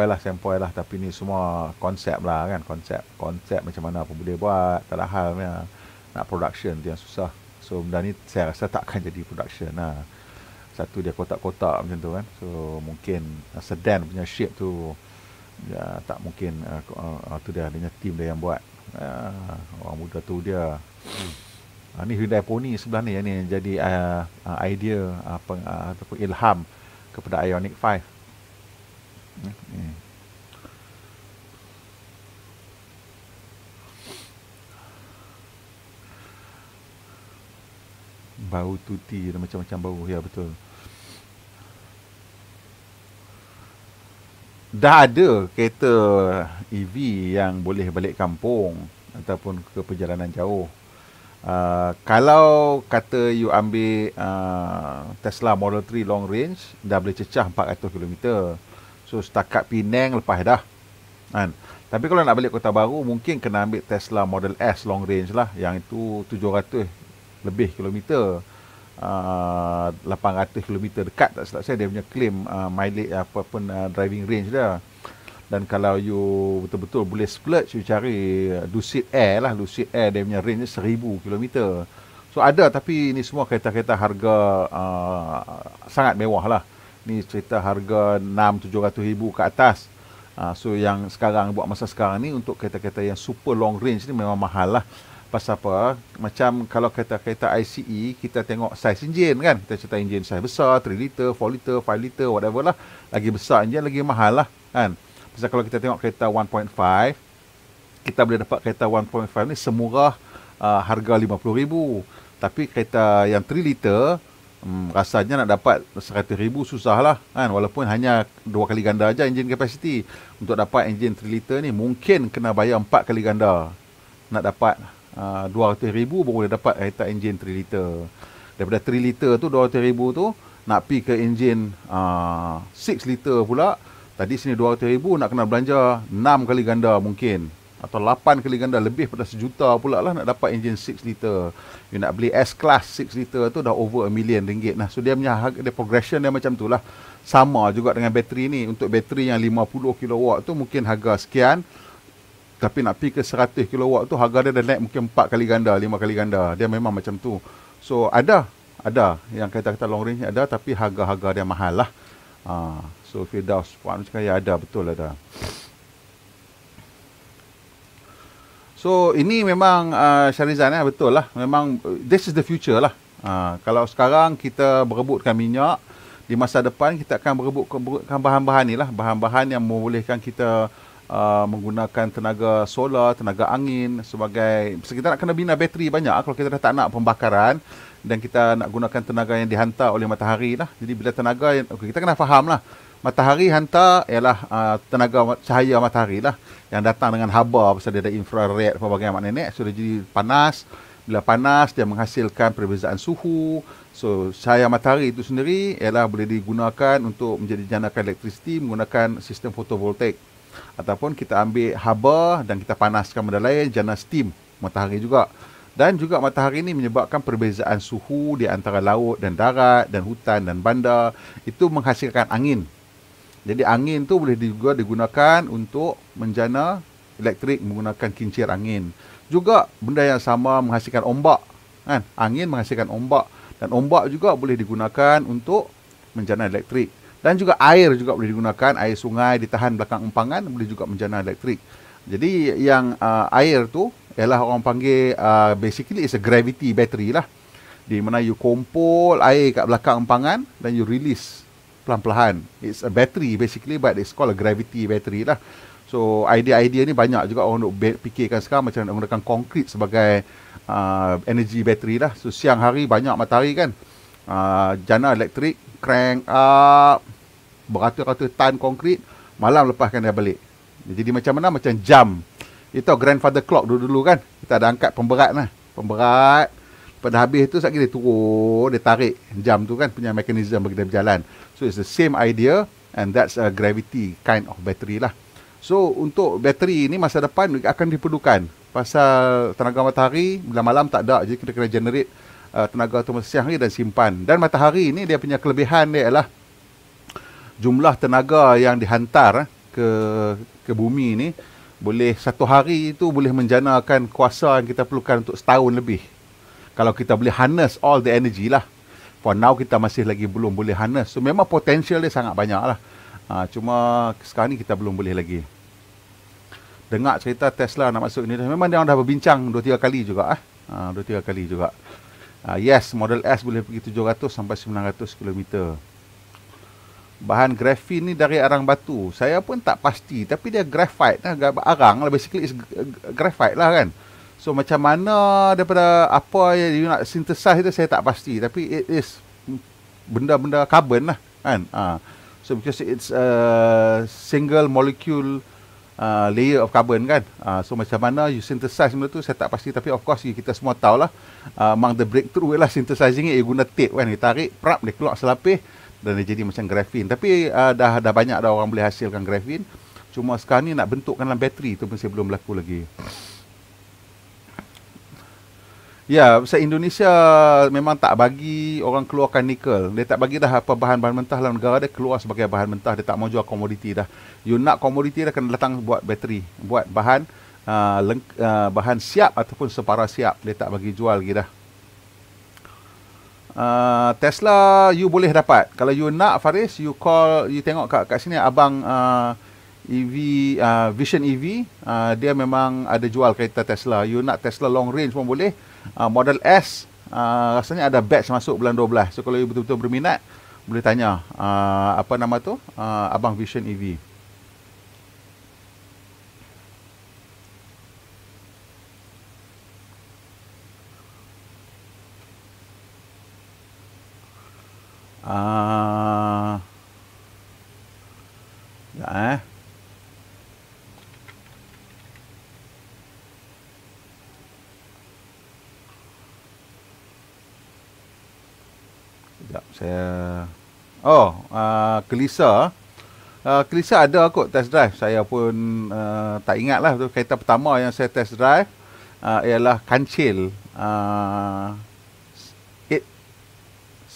lah sempoi lah tapi ni semua konsep lah kan konsep konsep macam mana pun boleh buat tak ada hal ni nak production tu yang susah so benda ni saya rasa takkan jadi production lah satu dia kotak-kotak macam tu kan so mungkin uh, sedan punya shape tu ya, tak mungkin uh, uh, tu dia dia punya team dia yang buat uh, orang muda tu dia hmm. Uh, ni Hyundai Pony sebelah ni yang ni jadi uh, uh, idea uh, peng, uh, ataupun ilham kepada Ionic 5. Hmm. Bau tuti dan macam-macam bau ya betul. Dah ada kereta EV yang boleh balik kampung ataupun ke perjalanan jauh. Uh, kalau kata you ambil uh, Tesla Model 3 long range dah boleh cecah 400 km. So setakat Penang lepas dah. Kan? Tapi kalau nak balik Kota Baru mungkin kena ambil Tesla Model S long range lah yang itu 700 lebih kilometer. Uh, 800 km dekat tak silap saya dia punya claim uh, mileage apa pun uh, driving range dia dan kalau you betul-betul boleh splurge you cari Lucid Air lah Lucid Air dia punya range 1000km so ada tapi ni semua kereta-kereta harga uh, sangat mewah lah ni cerita harga 6-700 ke atas uh, so yang sekarang buat masa sekarang ni untuk kereta-kereta yang super long range ni memang mahal lah pasal apa macam kalau kereta-kereta ICE kita tengok saiz enjin kan kita cerita enjin saiz besar 3 liter 4 liter 5 liter whatever lah lagi besar enjin lagi mahal lah kan sebab kalau kita tengok kereta 1.5 kita boleh dapat kereta 1.5 ni semurah uh, harga RM50,000 tapi kereta yang 3 liter um, rasanya nak dapat RM100,000 susah lah kan walaupun hanya dua kali ganda aja engine capacity untuk dapat engine 3 liter ni mungkin kena bayar empat kali ganda nak dapat uh, RM200,000 baru boleh dapat kereta engine 3 liter daripada 3 liter tu RM200,000 tu nak pergi ke engine uh, 6 liter pula Tadi sini RM200,000 nak kena belanja 6 kali ganda mungkin. Atau 8 kali ganda lebih pada sejuta pula lah nak dapat engine 6 liter. You nak beli S-Class 6 liter tu dah over a million ringgit. Nah, so dia punya dia progression dia macam tu lah. Sama juga dengan bateri ni. Untuk bateri yang 50 kW tu mungkin harga sekian. Tapi nak pergi ke 100 kW tu harga dia dah naik mungkin 4 kali ganda, 5 kali ganda. Dia memang macam tu. So ada. Ada. Yang kata-kata long range ada tapi harga-harga dia mahal lah. Uh, So Firdaus Puan cakap ya ada betul ada lah, So ini memang uh, Syarizan eh, betul lah Memang uh, this is the future lah uh, Kalau sekarang kita berebutkan minyak Di masa depan kita akan berebutkan bahan-bahan ni lah Bahan-bahan yang membolehkan kita Uh, menggunakan tenaga solar, tenaga angin sebagai so kita nak kena bina bateri banyak kalau kita dah tak nak pembakaran dan kita nak gunakan tenaga yang dihantar oleh matahari lah. Jadi bila tenaga yang okay, kita kena faham lah matahari hantar ialah uh, tenaga cahaya matahari lah yang datang dengan haba pasal dia ada infrared apa bagaimana ni so dia jadi panas bila panas dia menghasilkan perbezaan suhu so cahaya matahari itu sendiri ialah boleh digunakan untuk menjadi jenakan elektrisiti menggunakan sistem fotovoltaik ataupun kita ambil haba dan kita panaskan benda lain jana steam matahari juga dan juga matahari ini menyebabkan perbezaan suhu di antara laut dan darat dan hutan dan bandar itu menghasilkan angin jadi angin tu boleh juga digunakan untuk menjana elektrik menggunakan kincir angin. Juga benda yang sama menghasilkan ombak. Kan? Angin menghasilkan ombak. Dan ombak juga boleh digunakan untuk menjana elektrik. Dan juga air juga boleh digunakan. Air sungai ditahan belakang empangan boleh juga menjana elektrik. Jadi yang uh, air tu ialah orang panggil uh, basically is a gravity battery lah. Di mana you kumpul air kat belakang empangan dan you release pelan-pelan. It's a battery basically but it's called a gravity battery lah. So idea-idea ni banyak juga orang nak fikirkan sekarang macam nak gunakan konkrit sebagai uh, energy battery lah. So siang hari banyak matahari kan. Uh, jana elektrik, crank up, beratus-ratus tan konkrit, malam lepaskan dia balik. Jadi macam mana? Macam jam. Itu grandfather clock dulu-dulu kan. Kita ada angkat pemberat lah. Pemberat. Pada habis tu Sekejap dia turun Dia tarik jam tu kan Punya mekanisme Bagi dia berjalan So it's the same idea And that's a gravity Kind of battery lah So untuk bateri ni Masa depan Akan diperlukan Pasal tenaga matahari Bila malam tak ada Jadi kita kena generate uh, Tenaga tu masa siang hari Dan simpan Dan matahari ni Dia punya kelebihan dia ialah Jumlah tenaga yang dihantar eh, Ke ke bumi ni boleh satu hari itu boleh menjanakan kuasa yang kita perlukan untuk setahun lebih kalau kita boleh harness all the energy lah. For now kita masih lagi belum boleh harness. So memang potential dia sangat banyak lah. Ha, cuma sekarang ni kita belum boleh lagi. Dengar cerita Tesla nak masuk ni. Memang dia orang dah berbincang 2-3 kali juga. Eh. Ha, 2-3 kali juga. Ha, yes, model S boleh pergi 700 sampai 900 km. Bahan grafin ni dari arang batu. Saya pun tak pasti. Tapi dia graphite. Lah. Arang lah. Basically it's graphite lah kan. So macam mana daripada apa yang you nak synthesize itu saya tak pasti tapi it is benda-benda karbon lah kan. Uh. So because it's a single molecule uh, layer of carbon kan. Uh, so macam mana you synthesize benda tu saya tak pasti tapi of course kita semua tahulah uh, among the breakthrough lah synthesizing it you guna tape kan. Dia tarik, prap dia keluar selapis dan dia jadi macam grafin. Tapi uh, dah dah banyak dah orang boleh hasilkan grafin. Cuma sekarang ni nak bentukkan dalam bateri tu masih belum berlaku lagi. Ya, yeah, Indonesia memang tak bagi orang keluarkan nikel. Dia tak bagi dah apa bahan-bahan mentah dalam negara dia keluar sebagai bahan mentah. Dia tak mau jual komoditi dah. You nak komoditi dah kena datang buat bateri, buat bahan uh, leng- uh, bahan siap ataupun separa siap. Dia tak bagi jual lagi dah. Uh, Tesla you boleh dapat. Kalau you nak Faris, you call, you tengok kat, kat sini abang uh, EV uh, Vision EV, uh, dia memang ada jual kereta Tesla. You nak Tesla long range pun boleh uh, model S uh, rasanya ada batch masuk bulan 12 so kalau you betul-betul berminat boleh tanya uh, apa nama tu uh, abang Vision EV Ah. Uh, ya eh. Sekejap, saya... Oh, uh, Kelisa. Uh, Kelisa ada kot test drive. Saya pun uh, tak ingat lah. Kereta pertama yang saya test drive uh, ialah Kancil. Uh,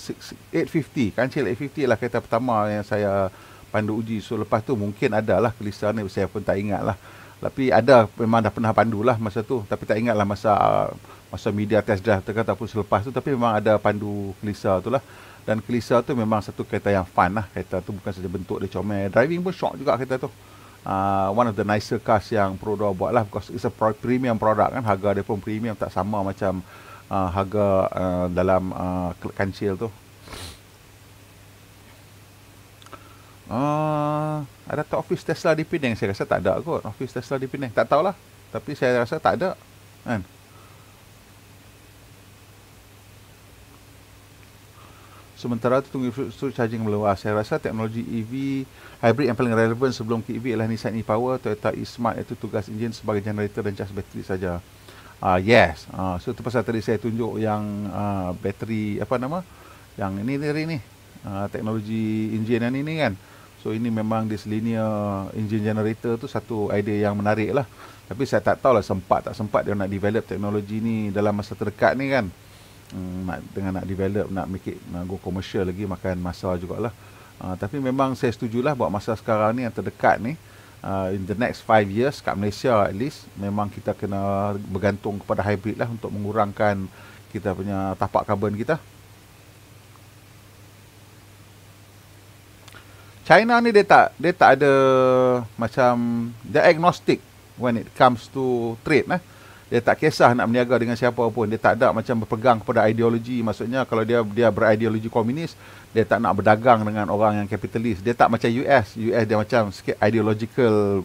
850. Kancil 850 ialah kereta pertama yang saya pandu uji. So, lepas tu mungkin ada lah Kelisa ni. Saya pun tak ingat lah. Tapi ada memang dah pernah pandu lah masa tu. Tapi tak ingat lah masa masa media test drive tu kata pun selepas tu tapi memang ada pandu kelisa tu lah dan kelisa tu memang satu kereta yang fun lah kereta tu bukan saja bentuk dia comel driving pun shock juga kereta tu uh, one of the nicer cars yang Prodo buat lah because it's a premium product kan harga dia pun premium tak sama macam uh, harga uh, dalam uh, kancil tu Uh, ada tak office Tesla di Penang? Saya rasa tak ada kot Office Tesla di Penang Tak tahulah Tapi saya rasa tak ada Kan eh. Sementara itu tunggu infrastruktur charging melewat. Saya rasa teknologi EV hybrid yang paling relevan sebelum ke EV ialah Nissan e-Power, Toyota e-Smart iaitu tugas enjin sebagai generator dan charge bateri saja. Ah uh, yes. Ah uh, so itu pasal tadi saya tunjuk yang uh, bateri apa nama? Yang ini dari ni. Uh, teknologi enjin yang ini kan. So ini memang this linear engine generator tu satu idea yang menarik lah. Tapi saya tak tahu lah sempat tak sempat dia nak develop teknologi ni dalam masa terdekat ni kan um, hmm, dengan nak develop nak make it nak go commercial lagi makan masa jugalah uh, tapi memang saya setujulah buat masa sekarang ni yang terdekat ni uh, in the next 5 years kat Malaysia at least memang kita kena bergantung kepada hybrid lah untuk mengurangkan kita punya tapak karbon kita China ni dia tak dia tak ada macam dia agnostic when it comes to trade lah eh dia tak kisah nak berniaga dengan siapa pun dia tak ada macam berpegang kepada ideologi maksudnya kalau dia dia berideologi komunis dia tak nak berdagang dengan orang yang kapitalis dia tak macam US US dia macam sikit ideological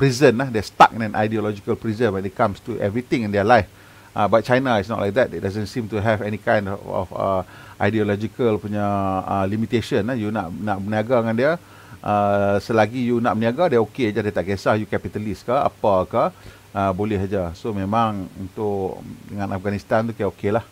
prison lah dia stuck in an ideological prison when it comes to everything in their life uh, but China is not like that it doesn't seem to have any kind of uh, ideological punya uh, limitation lah you nak nak berniaga dengan dia uh, selagi you nak berniaga dia okay je dia tak kisah you kapitalis ke apa ke uh, boleh saja. So memang untuk dengan Afghanistan tu kira okey lah.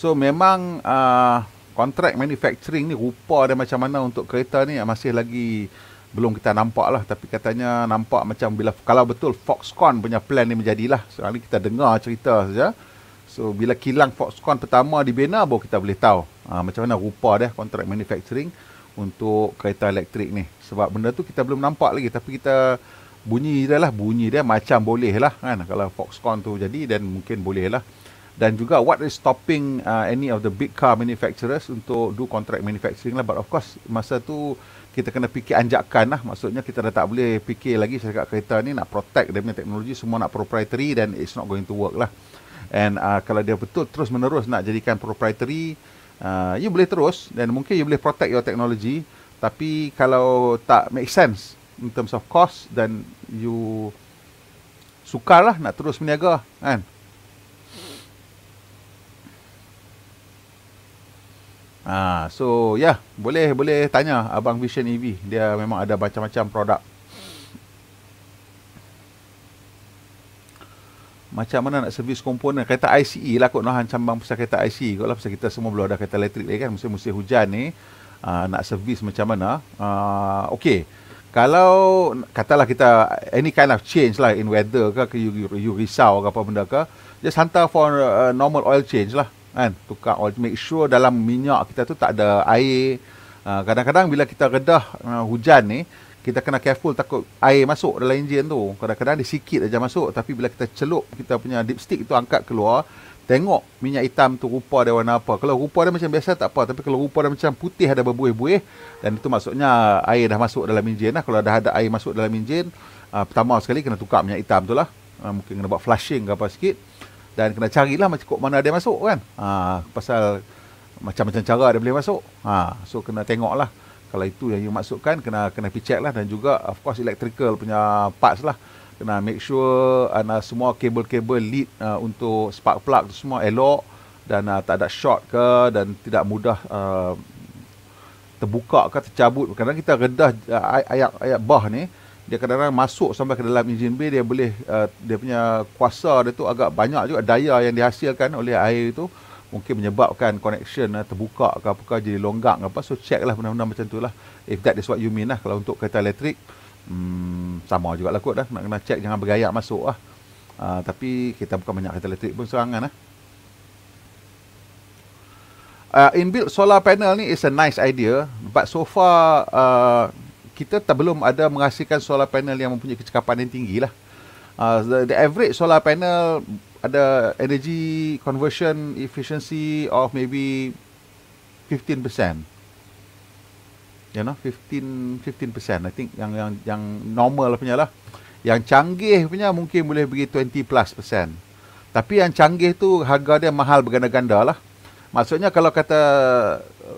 So memang uh, ah, kontrak manufacturing ni rupa dia macam mana untuk kereta ni masih lagi belum kita nampak lah tapi katanya nampak macam bila kalau betul Foxconn punya plan ni menjadilah sekarang ni kita dengar cerita saja so bila kilang Foxconn pertama dibina baru kita boleh tahu ha, macam mana rupa dia kontrak manufacturing untuk kereta elektrik ni sebab benda tu kita belum nampak lagi tapi kita bunyi dia lah bunyi dia macam boleh lah kan kalau Foxconn tu jadi dan mungkin boleh lah dan juga what is stopping uh, any of the big car manufacturers untuk do contract manufacturing lah but of course masa tu kita kena fikir anjakan lah maksudnya kita dah tak boleh fikir lagi syarikat kereta ni nak protect dia punya teknologi semua nak proprietary dan it's not going to work lah and uh, kalau dia betul terus menerus nak jadikan proprietary uh, you boleh terus dan mungkin you boleh protect your technology tapi kalau tak make sense in terms of cost dan you sukarlah nak terus meniaga. kan Ah, so yeah, boleh boleh tanya abang Vision EV. Dia memang ada macam-macam produk macam mana nak servis komponen kereta ICE lah kot nohan cambang pasal kereta ICE kot lah pasal kita semua belum ada kereta elektrik lagi kan musim-musim hujan ni uh, nak servis macam mana uh, ah, Okay kalau katalah kita any kind of change lah in weather ke, ke you, you, you risau ke apa benda ke just hantar for uh, normal oil change lah kan tukar oil make sure dalam minyak kita tu tak ada air uh, kadang-kadang bila kita redah uh, hujan ni kita kena careful takut air masuk dalam enjin tu. Kadang-kadang dia sikit aja masuk tapi bila kita celup kita punya dipstick tu angkat keluar, tengok minyak hitam tu rupa dia warna apa. Kalau rupa dia macam biasa tak apa, tapi kalau rupa dia macam putih ada berbuih-buih dan itu maksudnya air dah masuk dalam enjin lah. Kalau dah ada air masuk dalam enjin, uh, pertama sekali kena tukar minyak hitam tu lah. Uh, mungkin kena buat flushing ke apa sikit dan kena carilah macam kok mana dia masuk kan. uh, pasal macam-macam cara dia boleh masuk. Ha, uh, so kena tengok lah kalau itu yang you masukkan kena kena picek lah dan juga of course electrical punya parts lah kena make sure ana uh, semua kabel-kabel lead uh, untuk spark plug tu semua elok dan uh, tak ada short ke dan tidak mudah uh, terbuka ke tercabut kadang-kadang kita redah uh, ayak bah ni dia kadang-kadang masuk sampai ke dalam engine bay dia boleh uh, dia punya kuasa dia tu agak banyak juga daya yang dihasilkan oleh air itu mungkin menyebabkan connection uh, terbuka ke apakah jadi longgar ke apa so check lah benda-benda macam tu lah if that is what you mean lah kalau untuk kereta elektrik hmm, sama juga lah kot lah nak kena check jangan bergayak masuk lah uh, tapi kita bukan banyak kereta elektrik pun serangan lah uh, inbuilt solar panel ni is a nice idea but so far uh, kita tak belum ada menghasilkan solar panel yang mempunyai kecekapan yang tinggi lah uh, the, the average solar panel ada energy conversion efficiency of maybe 15%. You know, 15 15%. I think yang yang yang normal punya lah. Yang canggih punya mungkin boleh bagi 20 plus persen. Tapi yang canggih tu harga dia mahal berganda-ganda lah. Maksudnya kalau kata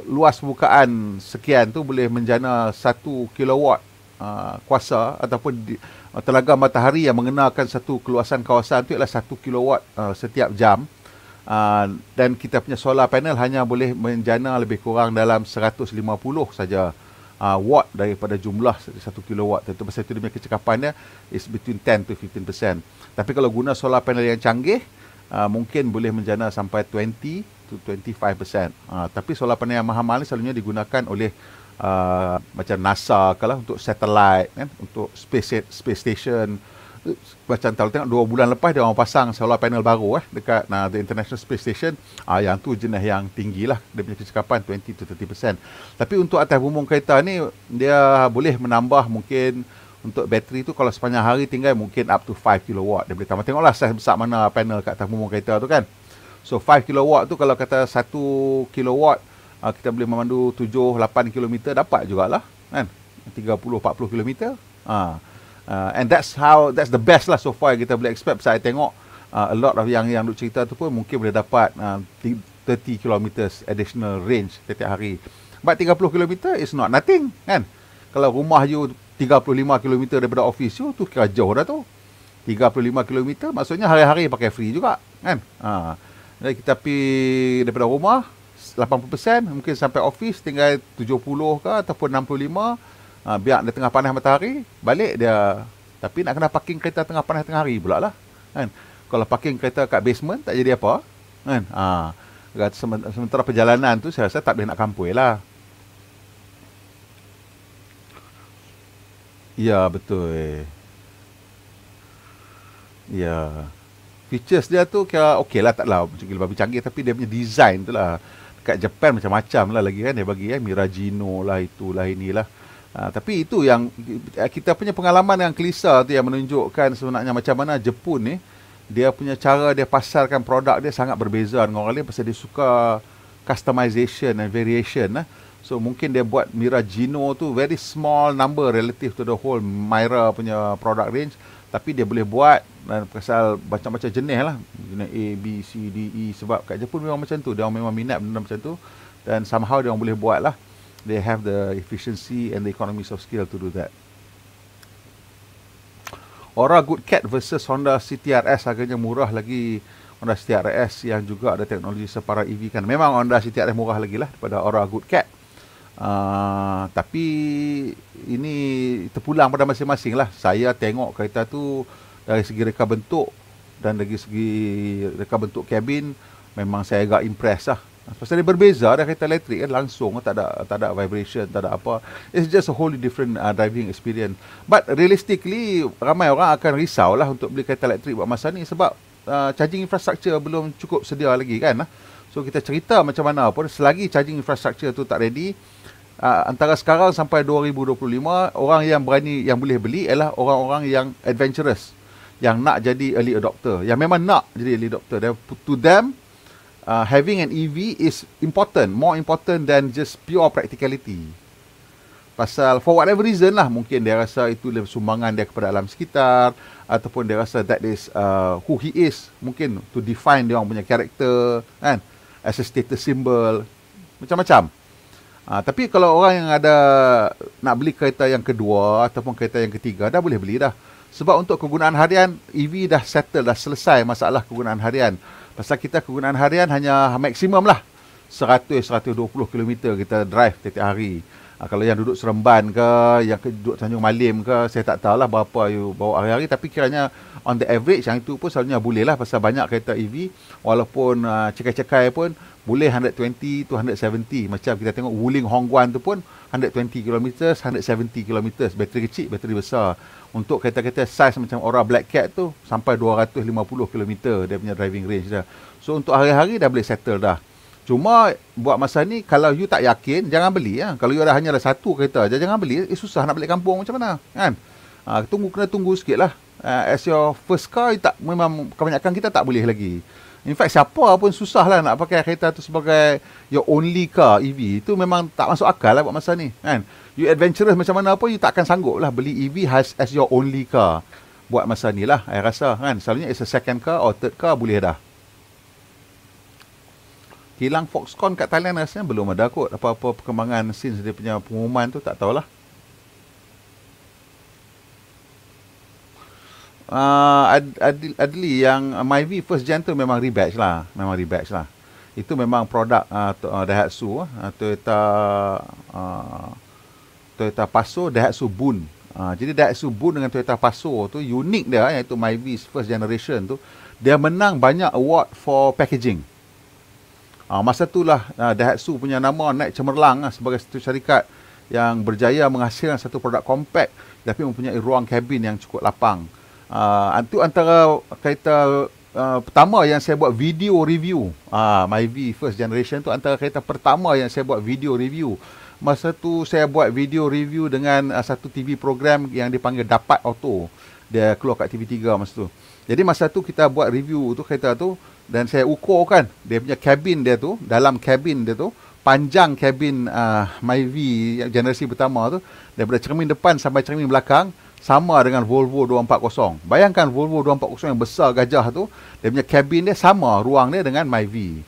luas bukaan sekian tu boleh menjana 1 kilowatt uh, kuasa ataupun di, uh, telaga matahari yang mengenakan satu keluasan kawasan itu ialah 1 kilowatt uh, setiap jam uh, dan kita punya solar panel hanya boleh menjana lebih kurang dalam 150 saja uh, watt daripada jumlah 1 kilowatt tentu pasal itu dia punya kecekapannya is between 10 to 15 percent tapi kalau guna solar panel yang canggih uh, mungkin boleh menjana sampai 20 to 25 percent uh, tapi solar panel yang mahal-mahal ni selalunya digunakan oleh uh, macam NASA kalah untuk satelit kan untuk space space station macam kalau tengok 2 bulan lepas dia orang pasang solar panel baru eh dekat nah, the international space station ah yang tu jenis yang tinggilah dia punya kecekapan 20 to 30%. Tapi untuk atas bumbung kereta ni dia boleh menambah mungkin untuk bateri tu kalau sepanjang hari tinggal mungkin up to 5 kW dia boleh tambah tengoklah saiz besar mana panel kat atas bumbung kereta tu kan. So 5 kW tu kalau kata 1 kW uh, kita boleh memandu 7 8 km dapat jugalah kan 30 40 km ah uh, and that's how that's the best lah so far kita boleh expect saya tengok uh, a lot of yang yang duk cerita tu pun mungkin boleh dapat uh, 30 km additional range setiap hari but 30 km is not nothing kan kalau rumah you 35 km daripada office you tu kira jauh dah tu 35 km maksudnya hari-hari pakai free juga kan ha. Jadi kita pergi daripada rumah 80% mungkin sampai office tinggal 70 ke ataupun 65 ha, biar dia tengah panas matahari balik dia tapi nak kena parking kereta tengah panas tengah hari pula lah kan kalau parking kereta kat basement tak jadi apa kan ha, sementara perjalanan tu saya rasa tak boleh nak kampui ya lah ya betul eh. ya features dia tu kira okey lah tak lah macam lebih canggih tapi dia punya design tu lah kat Jepun macam-macam lah lagi kan dia bagi eh Mirajino lah itulah inilah uh, tapi itu yang eh, kita punya pengalaman yang Kelisa tu yang menunjukkan sebenarnya macam mana Jepun ni dia punya cara dia pasarkan produk dia sangat berbeza dengan orang lain pasal dia suka customization and variation lah. So mungkin dia buat Mirajino tu very small number relative to the whole Myra punya product range tapi dia boleh buat dan eh, pasal macam-macam jenis lah jenis A, B, C, D, E sebab kat Jepun memang macam tu dia orang memang minat benda macam tu dan somehow dia orang boleh buat lah they have the efficiency and the economies of scale to do that Aura Good Cat versus Honda City RS harganya murah lagi Honda City RS yang juga ada teknologi separa EV kan memang Honda City RS murah lagi lah daripada Aura Good Cat Uh, tapi ini terpulang pada masing-masing lah. Saya tengok kereta tu dari segi reka bentuk dan dari segi reka bentuk kabin memang saya agak impressed lah. Pasal dia berbeza dah kereta elektrik kan langsung tak ada tak ada vibration tak ada apa. It's just a wholly different uh, driving experience. But realistically ramai orang akan risau lah untuk beli kereta elektrik buat masa ni sebab uh, charging infrastructure belum cukup sedia lagi kan. Ah. So kita cerita macam mana pun selagi charging infrastructure tu tak ready uh, antara sekarang sampai 2025 orang yang berani yang boleh beli ialah orang-orang yang adventurous yang nak jadi early adopter yang memang nak jadi early adopter Then, to them uh, having an EV is important more important than just pure practicality pasal for whatever reason lah mungkin dia rasa itu sumbangan dia kepada alam sekitar ataupun dia rasa that is uh, who he is mungkin to define dia orang punya character kan as a status symbol macam-macam Ha, tapi kalau orang yang ada nak beli kereta yang kedua ataupun kereta yang ketiga dah boleh beli dah. Sebab untuk kegunaan harian EV dah settle dah selesai masalah kegunaan harian. Pasal kita kegunaan harian hanya maksimum lah 100-120 km kita drive setiap hari. Ha, kalau yang duduk Seremban ke, yang duduk Tanjung Malim ke, saya tak tahulah berapa you bawa hari-hari. Tapi kiranya on the average yang itu pun selalunya boleh lah pasal banyak kereta EV. Walaupun uh, cekai-cekai pun boleh 120 tu 170 macam kita tengok Wuling Hongguan tu pun 120 km 170 km bateri kecil bateri besar untuk kereta-kereta size macam Aura Black Cat tu sampai 250 km dia punya driving range dia so untuk hari-hari dah boleh settle dah cuma buat masa ni kalau you tak yakin jangan beli ya. kalau you ada hanya ada satu kereta je jangan beli eh, susah nak balik kampung macam mana kan ha, tunggu kena tunggu sikit lah uh, ah, as your first car tak, memang kebanyakan kita tak boleh lagi In fact, siapa pun susah lah nak pakai kereta tu sebagai your only car EV. Itu memang tak masuk akal lah buat masa ni. Kan? You adventurous macam mana pun, you takkan sanggup lah beli EV as, as your only car. Buat masa ni lah, saya rasa. Kan? Selalunya it's a second car or third car, boleh dah. Hilang Foxconn kat Thailand rasanya belum ada kot. Apa-apa perkembangan since dia punya pengumuman tu, tak tahulah. Ah, Adli, Adli yang ah, Myvi first gen tu memang rebatch lah, memang rebatch lah. Itu memang produk uh, Daihatsu, uh, Toyota uh, Toyota Passo, Daihatsu Boon. Uh, jadi Daihatsu Boon dengan Toyota Passo tu unik dia eh, iaitu Myvi's first generation tu dia menang banyak award for packaging. Uh, masa lah uh, Daihatsu punya nama naik cemerlang uh, sebagai satu syarikat yang berjaya menghasilkan satu produk kompak, tapi mempunyai ruang kabin yang cukup lapang. Ah, uh, itu antara kereta uh, pertama yang saya buat video review. Ah, uh, Myvi first generation tu antara kereta pertama yang saya buat video review. Masa tu saya buat video review dengan uh, satu TV program yang dipanggil Dapat Auto. Dia keluar kat TV3 masa tu. Jadi masa tu kita buat review tu kereta tu dan saya ukur kan dia punya kabin dia tu, dalam kabin dia tu, panjang kabin uh, ah, Myvi generasi pertama tu daripada cermin depan sampai cermin belakang sama dengan Volvo 240. Bayangkan Volvo 240 yang besar gajah tu, dia punya cabin dia sama ruang dia dengan Myvi.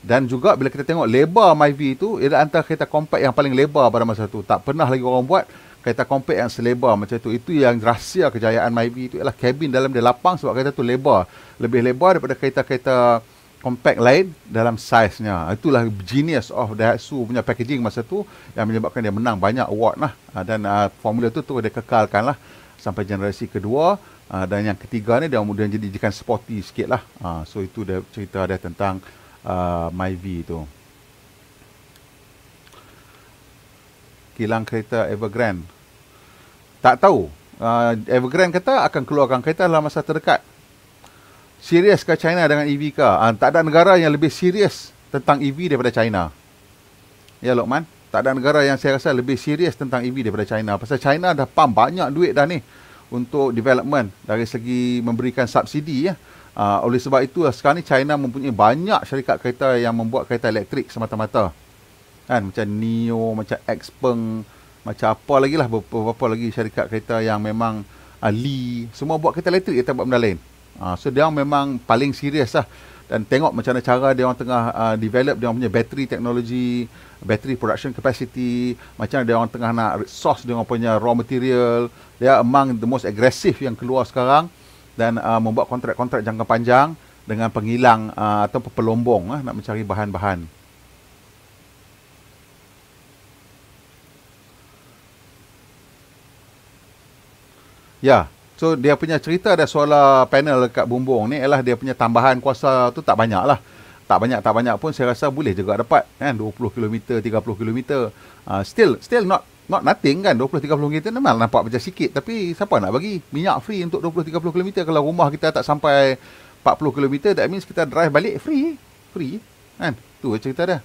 Dan juga bila kita tengok lebar Myvi tu, ia adalah antara kereta compact yang paling lebar pada masa tu. Tak pernah lagi orang buat kereta compact yang selebar macam tu. Itu yang rahsia kejayaan Myvi tu ialah kabin dalam dia lapang sebab kereta tu lebar. Lebih lebar daripada kereta-kereta compact lain dalam saiznya. Itulah genius of Daihatsu punya packaging masa tu yang menyebabkan dia menang banyak award lah. Dan uh, formula tu tu dia kekalkan lah sampai generasi kedua uh, dan yang ketiga ni dia kemudian jadi jadikan sporty sikit lah. Uh, ah, so itu dia cerita dia tentang uh, Myvi tu. Kilang kereta Evergrande. Tak tahu. Uh, Evergrande kata akan keluarkan kereta dalam masa terdekat. Serius ke China dengan EV ke? Uh, tak ada negara yang lebih serius tentang EV daripada China. Ya, Lokman? tak ada negara yang saya rasa lebih serius tentang EV daripada China. Pasal China dah pump banyak duit dah ni untuk development dari segi memberikan subsidi ya. Ha, oleh sebab itu sekarang ni China mempunyai banyak syarikat kereta yang membuat kereta elektrik semata-mata. Kan macam NIO, macam XPeng, macam apa lagi lah beberapa lagi syarikat kereta yang memang Ali ah, semua buat kereta elektrik kita buat benda lain. Ha, so dia memang paling serius lah dan tengok macam mana cara dia orang tengah uh, develop dia orang punya battery technology, battery production capacity, macam mana dia orang tengah nak source dia orang punya raw material. dia are among the most aggressive yang keluar sekarang dan uh, membuat kontrak-kontrak jangka panjang dengan pengilang uh, atau pelombong uh, nak mencari bahan-bahan. Ya. Yeah. So dia punya cerita ada solar panel dekat bumbung ni ialah dia punya tambahan kuasa tu tak banyak lah. Tak banyak tak banyak pun saya rasa boleh juga dapat kan 20 km 30 km. Uh, still still not not nothing kan 20 30 km memang nampak macam sikit tapi siapa nak bagi minyak free untuk 20 30 km kalau rumah kita tak sampai 40 km that means kita drive balik free free kan tu cerita dia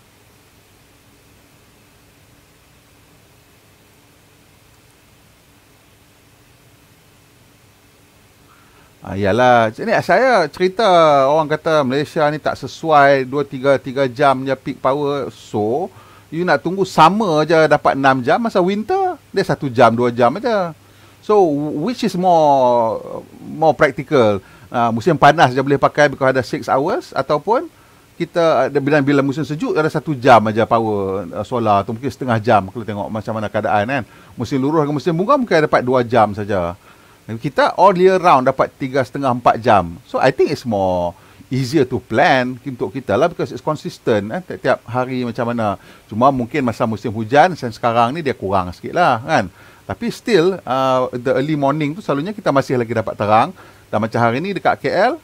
Ayalah, ah, ni saya cerita orang kata Malaysia ni tak sesuai 2 3 3 jam je peak power. So, you nak tunggu sama aja dapat 6 jam masa winter, dia 1 jam 2 jam aja. So, which is more more practical? Uh, musim panas je boleh pakai because ada 6 hours ataupun kita ada bila bila musim sejuk ada satu jam aja power uh, solar atau mungkin setengah jam kalau tengok macam mana keadaan kan. Musim luruh ke musim bunga mungkin dapat dua jam saja. Kita all year round dapat 3.5 4 jam. So I think it's more easier to plan untuk kita lah because it's consistent eh, tiap-tiap hari macam mana. Cuma mungkin masa musim hujan dan sekarang ni dia kurang sikit lah kan. Tapi still uh, the early morning tu selalunya kita masih lagi dapat terang. Dan macam hari ni dekat KL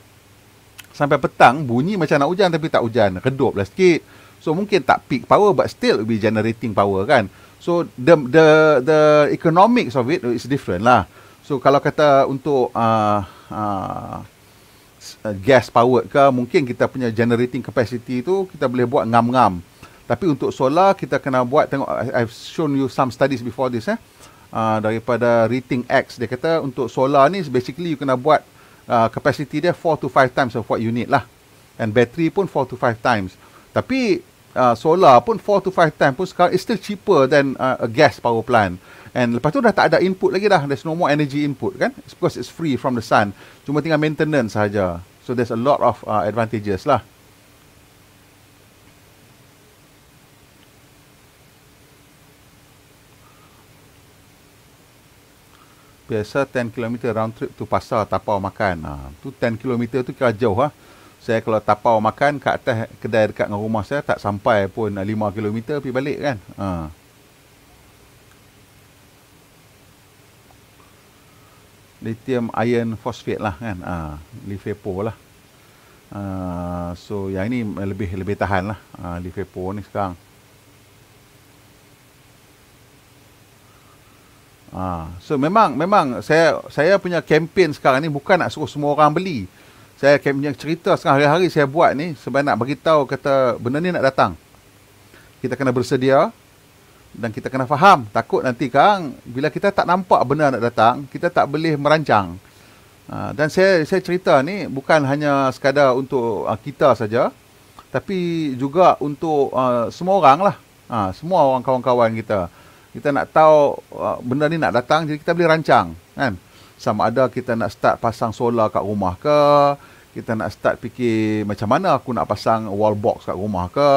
sampai petang bunyi macam nak hujan tapi tak hujan. Redup lah sikit. So mungkin tak peak power but still be generating power kan. So the the the economics of it is different lah. So kalau kata untuk uh, uh, gas power, ke mungkin kita punya generating capacity tu kita boleh buat ngam-ngam. Tapi untuk solar kita kena buat tengok I've shown you some studies before this eh. Uh, daripada rating X dia kata untuk solar ni basically you kena buat uh, capacity dia 4 to 5 times of what you need lah. And battery pun 4 to 5 times. Tapi uh, solar pun 4 to 5 times pun sekarang it's still cheaper than uh, a gas power plant. And lepas tu dah tak ada input lagi dah. There's no more energy input kan. It's because it's free from the sun. Cuma tinggal maintenance saja. So there's a lot of uh, advantages lah. Biasa 10km round trip tu pasar tapau makan. Ha, tu 10km tu kira jauh lah. Ha. Saya kalau tapau makan kat atas kedai dekat dengan rumah saya tak sampai pun 5km uh, pergi balik kan. Haa. lithium iron phosphate lah kan ah lifepo lah ah so yang ini lebih lebih tahan lah ah lifepo ni sekarang ah so memang memang saya saya punya kempen sekarang ni bukan nak suruh semua orang beli saya punya cerita sekarang hari-hari saya buat ni sebab nak bagi tahu kata benda ni nak datang kita kena bersedia dan kita kena faham takut nanti kang bila kita tak nampak benar nak datang kita tak boleh merancang uh, dan saya saya cerita ni bukan hanya sekadar untuk uh, kita saja tapi juga untuk uh, semua orang lah uh, semua orang kawan-kawan kita kita nak tahu uh, benda ni nak datang jadi kita boleh rancang kan sama ada kita nak start pasang solar kat rumah ke kita nak start fikir macam mana aku nak pasang wall box kat rumah ke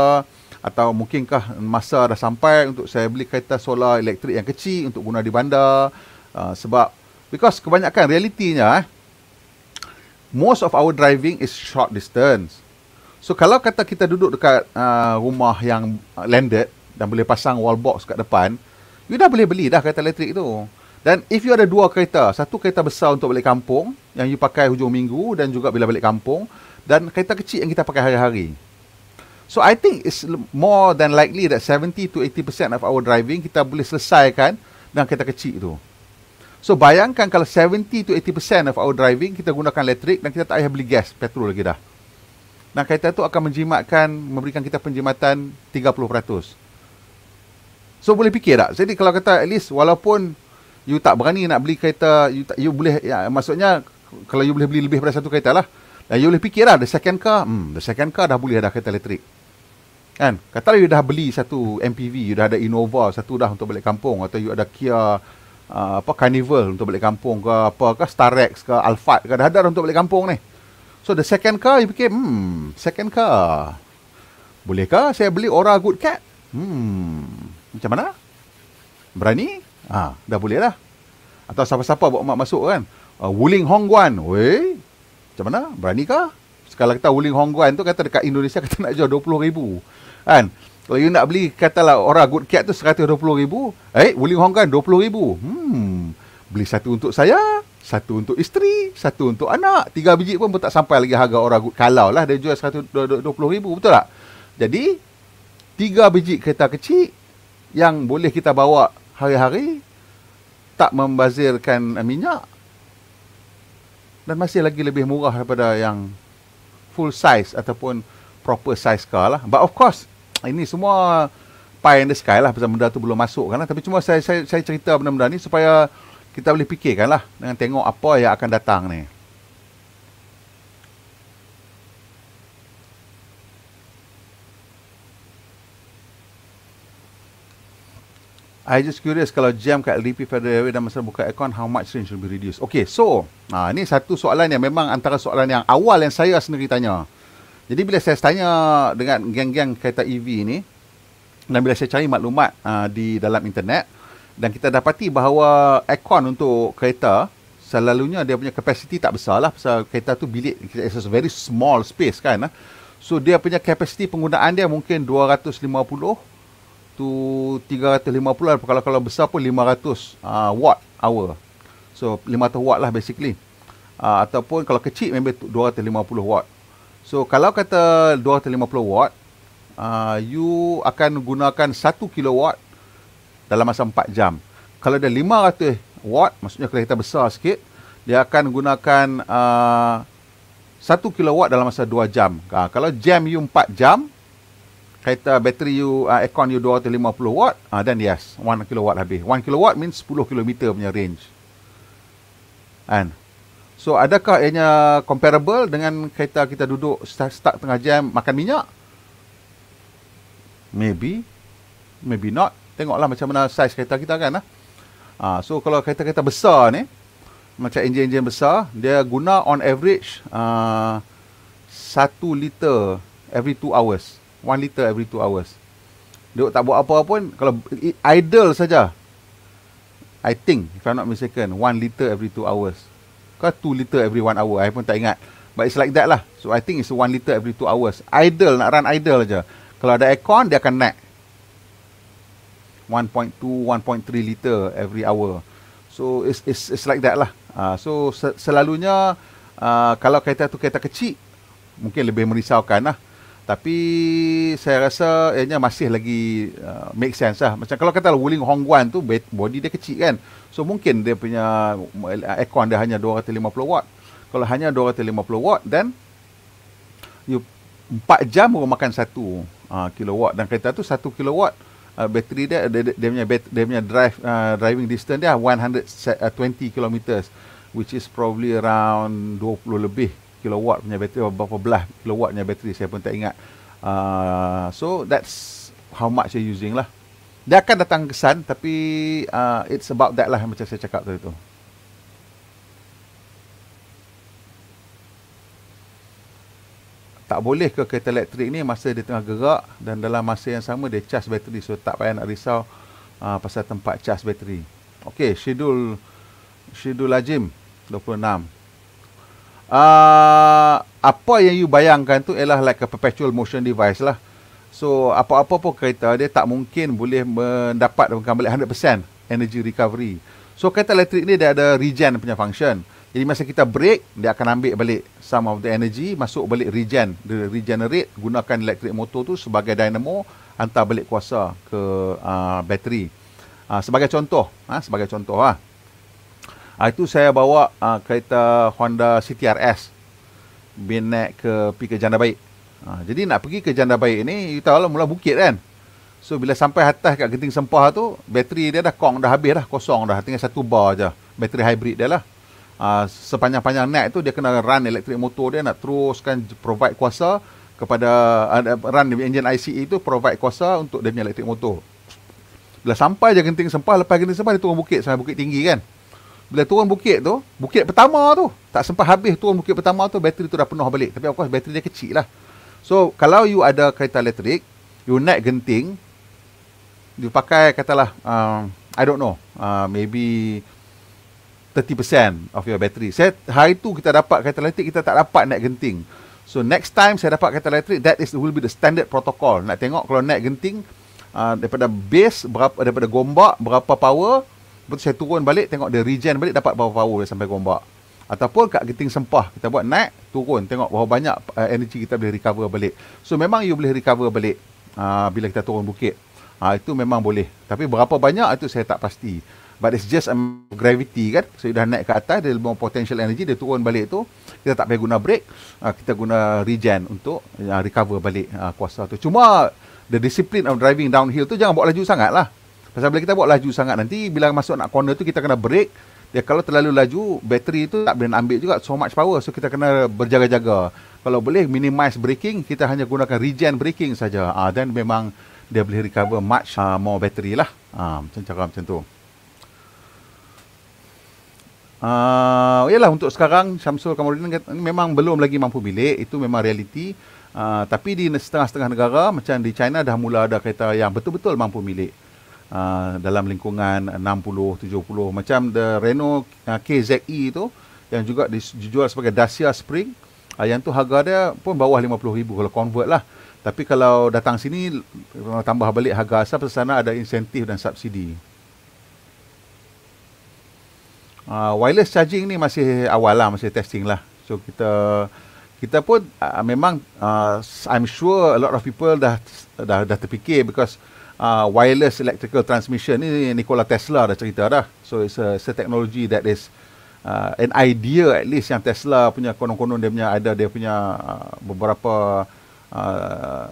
atau mungkinkah masa dah sampai untuk saya beli kereta solar elektrik yang kecil untuk guna di bandar uh, sebab because kebanyakan realitinya eh, most of our driving is short distance so kalau kata kita duduk dekat uh, rumah yang landed dan boleh pasang wall box kat depan you dah boleh beli dah kereta elektrik tu dan if you ada dua kereta satu kereta besar untuk balik kampung yang you pakai hujung minggu dan juga bila balik kampung dan kereta kecil yang kita pakai hari-hari So I think it's more than likely that 70 to 80% of our driving kita boleh selesaikan dengan kereta kecil tu. So bayangkan kalau 70 to 80% of our driving kita gunakan elektrik dan kita tak payah beli gas, petrol lagi dah. Dan kereta tu akan menjimatkan, memberikan kita penjimatan 30%. So boleh fikir tak? Jadi kalau kata at least walaupun you tak berani nak beli kereta, you, tak, you boleh, ya, maksudnya kalau you boleh beli lebih daripada satu kereta lah, dan you boleh fikir lah, the second car, hmm, the second car dah boleh ada kereta elektrik. Kan? Kata you dah beli satu MPV, you dah ada Innova, satu dah untuk balik kampung. Atau you ada Kia, uh, apa Carnival untuk balik kampung ke, apa ke, Starrex ke, Alphard ke, dah ada untuk balik kampung ni. So the second car, you fikir, hmm, second car. Bolehkah saya beli Aura Good Cat? Hmm, macam mana? Berani? Ah, ha, dah boleh lah. Atau siapa-siapa buat mak masuk kan? Uh, Wuling Hongguan, Weh, macam mana? Beranikah? Sekarang kata Wuling Hong Guan tu kata dekat Indonesia kata nak jual RM20,000. Kan? Kalau you nak beli, katalah orang good cat tu RM120,000. Eh, Wuling Hong Guan RM20,000. Hmm. Beli satu untuk saya, satu untuk isteri, satu untuk anak. Tiga biji pun pun tak sampai lagi harga orang good. Kalau lah dia jual RM120,000. Betul tak? Jadi, tiga biji kereta kecil yang boleh kita bawa hari-hari tak membazirkan minyak dan masih lagi lebih murah daripada yang full size ataupun proper size car lah. But of course, ini semua pie in the sky lah pasal benda tu belum masuk kan lah. Tapi cuma saya, saya, saya cerita benda-benda ni supaya kita boleh fikirkan lah dengan tengok apa yang akan datang ni. I just curious kalau jam kat LDP Federal Airway dan masa buka aircon, how much range will be reduced? Okay, so, ah, ni satu soalan yang memang antara soalan yang awal yang saya sendiri tanya. Jadi, bila saya tanya dengan geng-geng kereta EV ni, dan bila saya cari maklumat ah, di dalam internet, dan kita dapati bahawa aircon untuk kereta, selalunya dia punya capacity tak besar lah, pasal kereta tu bilik, it's a very small space kan. Ha. So, dia punya capacity penggunaan dia mungkin 250 tu 350 lah kalau kalau besar pun 500 uh, ah, watt hour so 500 watt lah basically uh, ataupun kalau kecil maybe 250 watt so kalau kata 250 watt uh, you akan gunakan 1 kilowatt dalam masa 4 jam kalau dia 500 watt maksudnya kalau kita besar sikit dia akan gunakan uh, 1 kilowatt dalam masa 2 jam uh, kalau jam you 4 jam kata bateri you uh, aircon you 250 watt ah uh, then yes 1 kilowatt habis 1 kilowatt means 10 kilometer punya range kan so adakah ianya comparable dengan kereta kita duduk start, start tengah jam makan minyak maybe maybe not tengoklah macam mana size kereta kita kan ah uh, so kalau kereta-kereta besar ni macam enjin-enjin besar dia guna on average uh, 1 liter every 2 hours 1 liter every 2 hours. Dia tak buat apa-apa pun kalau idle saja. I think if I'm not mistaken 1 liter every 2 hours. Kau 2 liter every 1 hour, I pun tak ingat. But it's like that lah. So I think it's 1 liter every 2 hours. Idle nak run idle saja. Kalau ada aircon dia akan naik. 1.2 1.3 liter every hour. So it's it's, it's like that lah. Uh, so selalunya uh, kalau kereta tu kereta kecil mungkin lebih merisaukan lah. Tapi saya rasa ianya masih lagi uh, make sense lah. Macam kalau kata Wuling Hongguan tu body dia kecil kan. So mungkin dia punya uh, aircon dia hanya 250 watt. Kalau hanya 250 watt then you 4 jam memakan 1 uh, kilowatt dan kereta tu 1 kilowatt uh, bateri dia, dia dia punya dia punya drive uh, driving distance dia 120 uh, kilometers which is probably around 20 lebih kilowatt punya bateri oh, berapa belah kilowatt punya bateri saya pun tak ingat uh, so that's how much you're using lah dia akan datang kesan tapi uh, it's about that lah macam saya cakap tadi tu tak boleh ke kereta elektrik ni masa dia tengah gerak dan dalam masa yang sama dia charge bateri so tak payah nak risau uh, pasal tempat charge bateri Okey, schedule schedule lajim 26 uh, apa yang you bayangkan tu ialah like a perpetual motion device lah. So apa-apa pun kereta dia tak mungkin boleh mendapat balik 100% energy recovery. So kereta elektrik ni dia ada regen punya function. Jadi masa kita break, dia akan ambil balik some of the energy, masuk balik regen, dia regenerate gunakan elektrik motor tu sebagai dynamo, hantar balik kuasa ke uh, bateri. Uh, sebagai contoh, ha, sebagai contoh. Ha. Ah itu saya bawa uh, kereta Honda City RS. Bin naik ke pergi ke Janda Baik. Uh, jadi nak pergi ke Janda Baik ni, you tahu lah mula bukit kan. So bila sampai atas kat genting sempah tu, bateri dia dah kong dah habis dah, kosong dah. Tinggal satu bar je. Bateri hybrid dia lah. Uh, sepanjang-panjang naik tu dia kena run elektrik motor dia nak teruskan provide kuasa kepada uh, run engine ICE itu provide kuasa untuk dia punya elektrik motor. Bila sampai je genting sempah, lepas genting sempah dia turun bukit sampai bukit tinggi kan bila turun bukit tu, bukit pertama tu, tak sempat habis turun bukit pertama tu, bateri tu dah penuh balik. Tapi of course bateri dia kecil lah. So, kalau you ada kereta elektrik, you naik genting, you pakai katalah, um, I don't know, uh, maybe 30% of your battery. Saya, hari tu kita dapat kereta elektrik, kita tak dapat naik genting. So, next time saya dapat kereta elektrik, that is will be the standard protocol. Nak tengok kalau naik genting, uh, daripada base, berapa, daripada gombak, berapa power, Lepas tu saya turun balik tengok dia regen balik dapat berapa power sampai gombak. Ataupun kat geting sempah kita buat naik turun tengok berapa banyak uh, energy kita boleh recover balik. So memang you boleh recover balik uh, bila kita turun bukit. Uh, itu memang boleh. Tapi berapa banyak itu saya tak pasti. But it's just a gravity kan. So you dah naik ke atas dia lebih potential energy dia turun balik tu kita tak payah guna brake. Uh, kita guna regen untuk uh, recover balik uh, kuasa tu. Cuma the discipline of driving downhill tu jangan buat laju sangat lah. Pasal bila kita buat laju sangat nanti bila masuk nak corner tu kita kena break. Dia kalau terlalu laju, bateri tu tak boleh ambil juga so much power. So kita kena berjaga-jaga. Kalau boleh minimize braking, kita hanya gunakan regen braking saja. Ah dan memang dia boleh recover much uh, more battery lah. Ah macam cara macam tu. Uh, untuk sekarang Samsung Kamaruddin memang belum lagi mampu bilik itu memang realiti uh, tapi di setengah-setengah negara macam di China dah mula ada kereta yang betul-betul mampu milik uh, dalam lingkungan 60 70 macam the Renault uh, KZE itu yang juga dijual sebagai Dacia Spring uh, yang tu harga dia pun bawah 50000 kalau convert lah tapi kalau datang sini eh, tambah balik harga asal pasal sana ada insentif dan subsidi uh, wireless charging ni masih awal lah masih testing lah so kita kita pun uh, memang uh, I'm sure a lot of people dah dah dah terfikir because uh, wireless electrical transmission ni Nikola Tesla dah cerita dah. So it's a, it's a technology that is uh, an idea at least yang Tesla punya konon-konon dia punya ada dia punya uh, beberapa uh,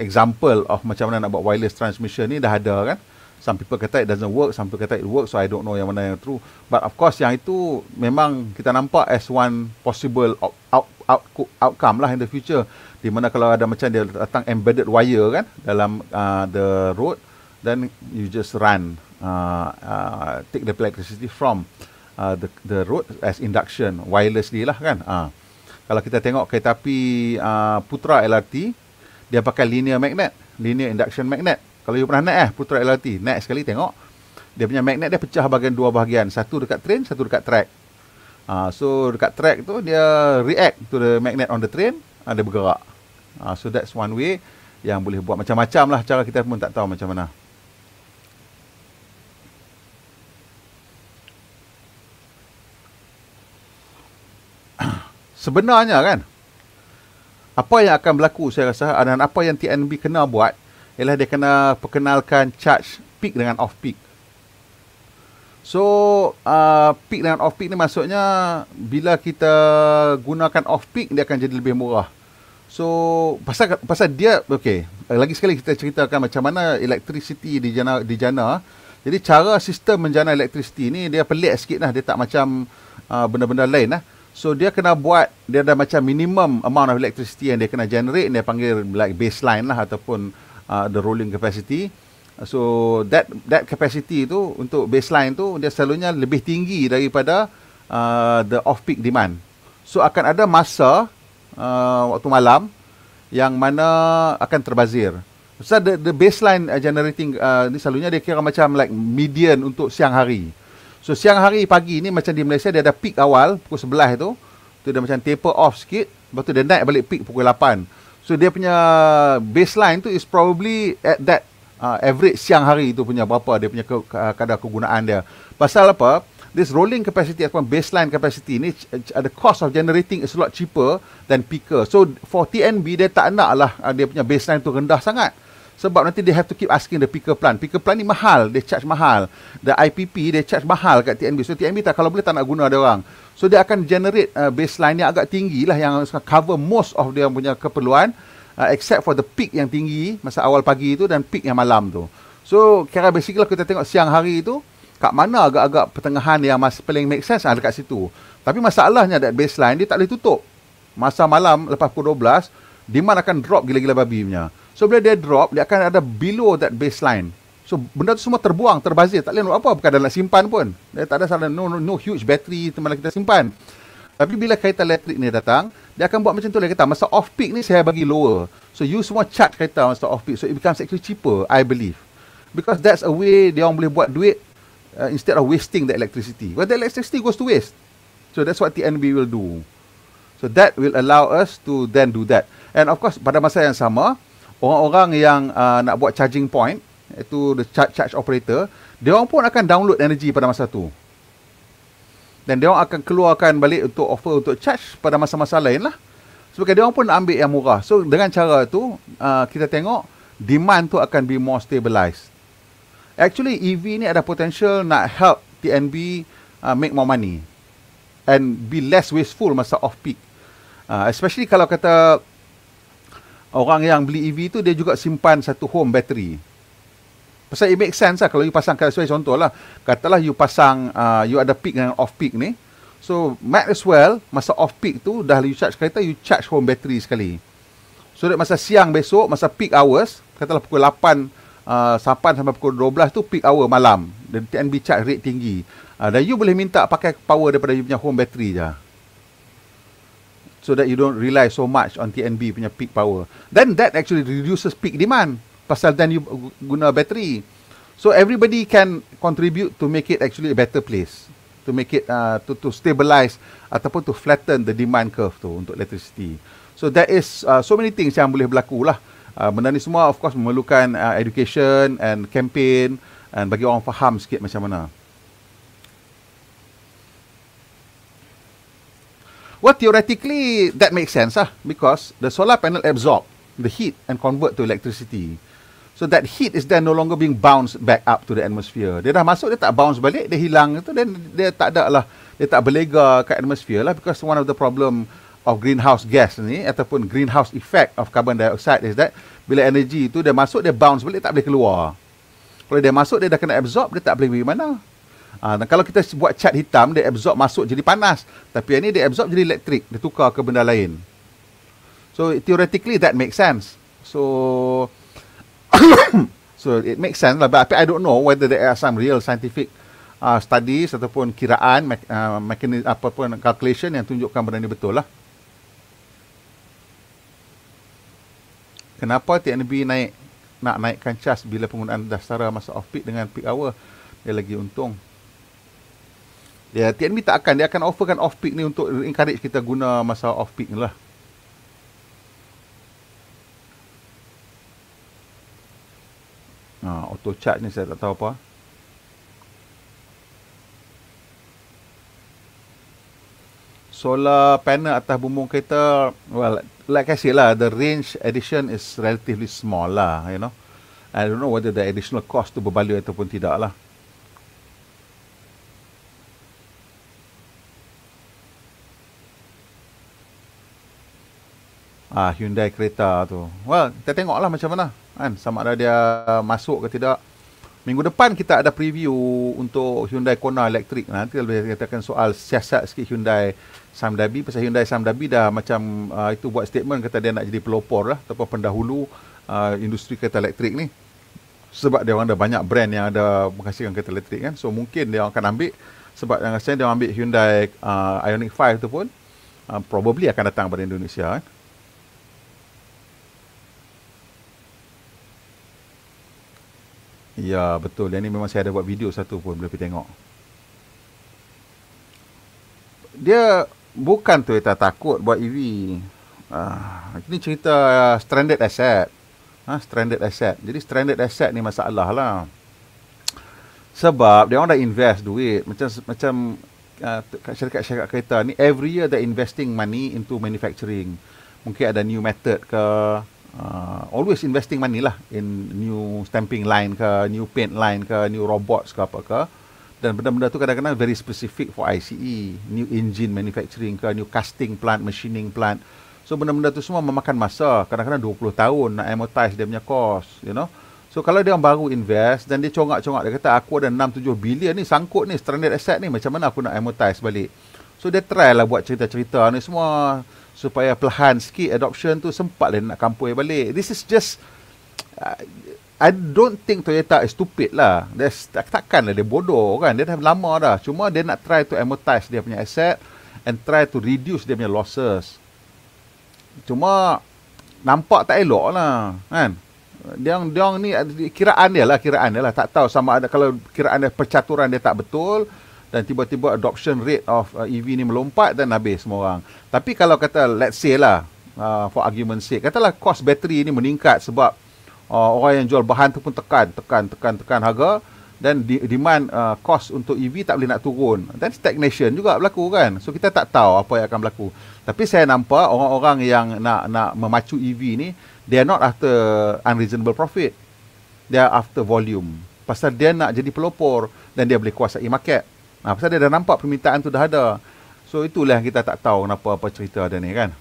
example of macam mana nak buat wireless transmission ni dah ada kan. Some people kata it doesn't work, some people kata it works, so I don't know yang mana yang true. But of course yang itu memang kita nampak as one possible out, out, out, outcome lah in the future di mana kalau ada macam dia datang embedded wire kan dalam uh, the road then you just run uh, uh, take the electricity from uh, the the road as induction wireless dia lah kan uh. kalau kita tengok kereta api uh, Putra LRT dia pakai linear magnet linear induction magnet kalau you pernah naik eh Putra LRT naik sekali tengok dia punya magnet dia pecah bahagian dua bahagian satu dekat train satu dekat track uh, so dekat track tu dia react to the magnet on the train uh, bergerak Uh, so that's one way yang boleh buat macam-macam lah cara kita pun tak tahu macam mana. Sebenarnya kan, apa yang akan berlaku saya rasa dan apa yang TNB kena buat ialah dia kena perkenalkan charge peak dengan off peak. So uh, peak dengan off peak ni maksudnya bila kita gunakan off peak dia akan jadi lebih murah. So pasal pasal dia okey eh, lagi sekali kita ceritakan macam mana electricity di jana di jana. Jadi cara sistem menjana electricity ni dia pelik sikit lah. dia tak macam uh, benda-benda lain lah. So dia kena buat dia ada macam minimum amount of electricity yang dia kena generate dia panggil like baseline lah ataupun uh, the rolling capacity. So that that capacity tu untuk baseline tu dia selalunya lebih tinggi daripada uh, the off peak demand. So akan ada masa uh, waktu malam yang mana akan terbazir. Ustaz, the, the baseline uh, generating uh, ni selalunya dia kira macam like median untuk siang hari. So, siang hari pagi ni macam di Malaysia dia ada peak awal pukul 11 tu. Tu dia macam taper off sikit. Lepas tu dia naik balik peak pukul 8. So, dia punya baseline tu is probably at that uh, average siang hari tu punya berapa dia punya ke, ke, uh, kadar kegunaan dia. Pasal apa? this rolling capacity ataupun baseline capacity ni the cost of generating is a lot cheaper than peaker. So for TNB dia tak nak lah ah, dia punya baseline tu rendah sangat. Sebab nanti they have to keep asking the peaker plan. Peaker plan ni mahal, they charge mahal. The IPP, they charge mahal kat TNB. So TNB tak, kalau boleh tak nak guna dia orang. So dia akan generate uh, baseline yang agak tinggi lah yang cover most of dia punya keperluan. Uh, except for the peak yang tinggi masa awal pagi itu dan peak yang malam tu. So kira basically kita tengok siang hari itu kat mana agak-agak pertengahan yang masih paling make sense ada kat situ. Tapi masalahnya that baseline dia tak boleh tutup. Masa malam lepas pukul 12, demand akan drop gila-gila babi punya. So bila dia drop, dia akan ada below that baseline. So benda tu semua terbuang, terbazir, tak boleh apa-apa, bukan ada nak simpan pun. Dia tak ada salah no, no, no huge battery teman kita simpan. Tapi bila kereta elektrik ni datang, dia akan buat macam tu lah kata masa off peak ni saya bagi lower. So you semua charge kereta masa off peak so it becomes actually cheaper, I believe. Because that's a way dia orang boleh buat duit uh, instead of wasting the electricity. Well, the electricity goes to waste. So that's what TNB will do. So that will allow us to then do that. And of course, pada masa yang sama, orang-orang yang uh, nak buat charging point, itu the char- charge operator, dia orang pun akan download energy pada masa tu. Dan dia orang akan keluarkan balik untuk offer untuk charge pada masa-masa lain lah. Sebab dia orang pun nak ambil yang murah. So dengan cara tu, uh, kita tengok demand tu akan be more stabilized actually EV ni ada potential nak help TNB uh, make more money and be less wasteful masa off peak. Uh, especially kalau kata orang yang beli EV tu dia juga simpan satu home battery. Pasal it makes sense lah kalau you pasang kat sesuai contohlah. Katalah you pasang uh, you ada peak dengan off peak ni. So might as well masa off peak tu dah you charge kereta you charge home battery sekali. So masa siang besok masa peak hours katalah pukul 8 Ah, Sapan sampai pukul 12 tu peak hour malam Dan TNB charge rate tinggi uh, Dan you boleh minta pakai power daripada you punya home battery je So that you don't rely so much on TNB punya peak power Then that actually reduces peak demand Pasal then you guna battery So everybody can contribute to make it actually a better place To make it, uh, to, to stabilize Ataupun to flatten the demand curve tu untuk electricity So that is uh, so many things yang boleh berlaku lah Ah, benda ni semua of course memerlukan uh, education and campaign and bagi orang faham sikit macam mana. Well, theoretically, that makes sense ah, Because the solar panel absorb the heat and convert to electricity. So that heat is then no longer being bounced back up to the atmosphere. Dia dah masuk, dia tak bounce balik, dia hilang. Itu, then dia tak ada lah. Dia tak berlega kat atmosphere lah. Because one of the problem of greenhouse gas ni ataupun greenhouse effect of carbon dioxide is that bila energi itu dia masuk dia bounce balik tak boleh keluar. Kalau dia masuk dia dah kena absorb dia tak boleh pergi mana. Ha, dan kalau kita buat cat hitam dia absorb masuk jadi panas tapi yang ni dia absorb jadi elektrik dia tukar ke benda lain. So theoretically that makes sense. So so it makes sense lah but I don't know whether there are some real scientific uh, studies ataupun kiraan uh, apa pun calculation yang tunjukkan benda ni betul lah. kenapa TNB naik nak naikkan cas bila penggunaan dah setara masa off peak dengan peak hour dia lagi untung ya TNB tak akan dia akan offerkan off peak ni untuk encourage kita guna masa off peak ni lah Ha, auto charge ni saya tak tahu apa. Solar panel atas bumbung kereta. Well, like I said lah, the range addition is relatively small lah, you know. I don't know whether the additional cost to berbaloi ataupun tidak lah. Ah, Hyundai kereta tu. Well, kita tengok lah macam mana. Kan? Sama ada dia masuk ke tidak. Minggu depan kita ada preview untuk Hyundai Kona Electric. Nanti lebih kita akan soal siasat sikit Hyundai Sam Dabi pasal Hyundai Sam Dabi dah macam uh, itu buat statement kata dia nak jadi pelopor lah ataupun pendahulu uh, industri kereta elektrik ni sebab dia orang ada banyak brand yang ada menghasilkan kereta elektrik kan so mungkin dia akan ambil sebab yang saya dia ambil Hyundai uh, Ioniq 5 tu pun uh, probably akan datang pada Indonesia eh. Ya betul Yang ni memang saya ada buat video satu pun Boleh pergi tengok Dia Bukan Toyota takut buat EV. Uh, ah, ini cerita ah, stranded asset. Uh, stranded asset. Jadi stranded asset ni masalah lah. Sebab dia orang dah invest duit. Macam macam uh, syarikat-syarikat kereta ni every year they investing money into manufacturing. Mungkin ada new method ke. Uh, always investing money lah in new stamping line ke, new paint line ke, new robots ke apa ke dan benda-benda tu kadang-kadang very specific for ICE new engine manufacturing ke new casting plant machining plant so benda-benda tu semua memakan masa kadang-kadang 20 tahun nak amortize dia punya cost you know so kalau dia baru invest dan dia congak-congak dia kata aku ada 6-7 billion ni sangkut ni stranded asset ni macam mana aku nak amortize balik so dia try lah buat cerita-cerita ni semua supaya perlahan sikit adoption tu sempat dia nak kampui balik this is just uh, I don't think Toyota is stupid lah. takkan lah, dia bodoh kan. Dia dah lama dah. Cuma dia nak try to amortize dia punya asset and try to reduce dia punya losses. Cuma nampak tak elok lah kan. Dia dia ni kiraan dia lah, kiraan dia lah. Tak tahu sama ada kalau kiraan dia percaturan dia tak betul dan tiba-tiba adoption rate of uh, EV ni melompat dan habis semua orang. Tapi kalau kata let's say lah uh, for argument sake, katalah cost battery ni meningkat sebab uh, orang yang jual bahan tu pun tekan tekan tekan tekan harga dan demand uh, cost untuk EV tak boleh nak turun dan stagnation juga berlaku kan so kita tak tahu apa yang akan berlaku tapi saya nampak orang-orang yang nak nak memacu EV ni they are not after unreasonable profit they are after volume pasal dia nak jadi pelopor dan dia boleh kuasai market nah pasal dia dah nampak permintaan tu dah ada so itulah kita tak tahu kenapa apa cerita ada ni kan